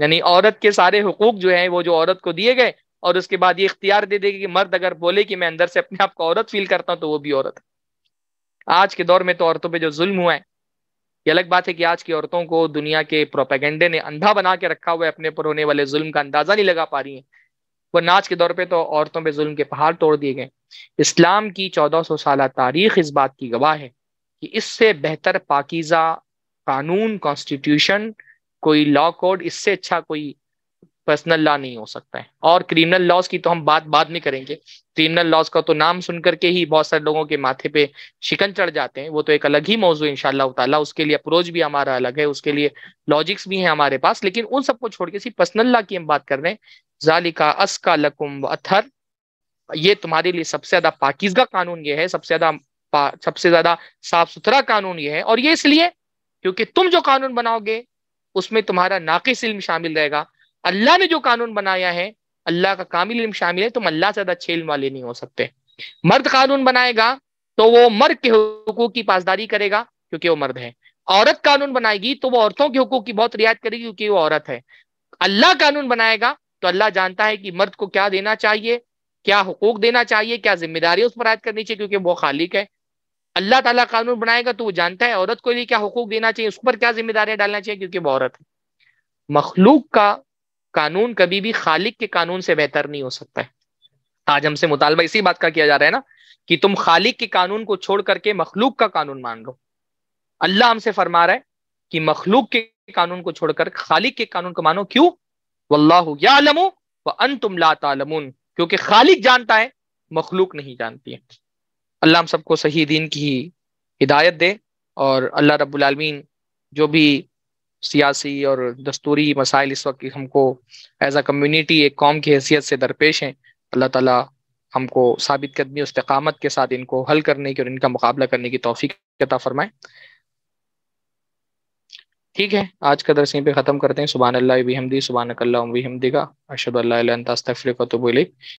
यानी औरत के सारे हकूक जो है वो जो औरत को दिए गए और उसके बाद ये इख्तियार दे देगी कि मर्द अगर बोले कि मैं अंदर से अपने आप को औरत फील करता हूँ तो वो भी औरत है आज के दौर में तो औरतों पर जो जुल्म हुआ है ये अलग बात है कि आज की औरतों को दुनिया के प्रोपेगेंडे ने अंधा बना के रखा हुआ है अपने पर होने वाले जुल्म का अंदाजा नहीं लगा पा रही है वो नाच के दौर पर तो औरतों पर जुल्म के पहाड़ तोड़ दिए गए इस्लाम की सौ साल तारीख इस बात की गवाह है कि इससे बेहतर पाकिज़ा कानून कॉन्स्टिट्यूशन कोई लॉ कोड इससे अच्छा कोई पर्सनल लॉ नहीं हो सकता है और क्रिमिनल लॉज की तो हम बात बाद में करेंगे क्रिमिनल लॉज का तो नाम सुन करके ही बहुत सारे लोगों के माथे पे शिकन चढ़ जाते हैं वो तो एक अलग ही मौजू इनशाला उसके लिए अप्रोच भी हमारा अलग है उसके लिए लॉजिक्स भी हैं हमारे पास लेकिन उन सबको छोड़ के सिर्फ पर्सनल लॉ की हम बात कर रहे हैं जालिका असका लकुम अथर ये तुम्हारे लिए सबसे ज्यादा पाकिजगा कानून ये है सबसे ज्यादा सबसे ज्यादा साफ सुथरा कानून ये है और ये इसलिए क्योंकि तुम जो कानून बनाओगे उसमें तुम्हारा नाकिस इल्म शामिल रहेगा अल्लाह ने जो कानून बनाया है अल्लाह का कामिल इल्म शामिल है तुम अल्लाह से ज्यादा अच्छे इल्म वाले नहीं हो सकते मर्द कानून बनाएगा तो वो मर्द के हकूक की पासदारी करेगा क्योंकि वो मर्द है औरत कानून बनाएगी तो वो औरतों के हकूक की बहुत रियायत करेगी क्योंकि वो औरत है अल्लाह कानून बनाएगा तो अल्लाह जानता है कि मर्द को क्या देना चाहिए क्या हकूक देना चाहिए क्या जिम्मेदारी उस पर आयत करनी चाहिए क्योंकि वो खालिक है अल्लाह ताला कानून बनाएगा तो वो जानता है औरत को लिए क्या हकूक देना चाहिए उस पर क्या जिम्मेदारियां डालना चाहिए क्योंकि वो औरत है मखलूक का कानून कभी भी खालिक के कानून से बेहतर नहीं हो सकता है आज हमसे मुतालबा इसी बात का किया जा रहा है ना कि तुम खालिक के कानून को छोड़ करके मखलूक का कानून मान लो अल्लाह हमसे फरमा रहा है कि मखलूक के कानून को छोड़कर खालिक के कानून को मानो क्यों वल्लाहु या व तुम ला क्योंकि खालिक जानता है मखलूक नहीं जानती है अल्लाह हम सबको सही दीन की हिदायत दे और अल्लाह रब्लमीन जो भी सियासी और दस्तूरी मसाइल इस वक्त हमको एज अ कम्युनिटी एक कौम की हैसियत से दरपेश हैं अल्लाह ताला हमको साबित कदमी इस्तकामत के साथ इनको हल करने की और इनका मुकाबला करने की तोफ़ी अता ठीक है आज का दर्स यहीं पे ख़त्म करते हैं सुबह अल्लाह भी हमदी सुबह नकल्ला हमदी का अशद अल्लाह तस्तफ़िर तो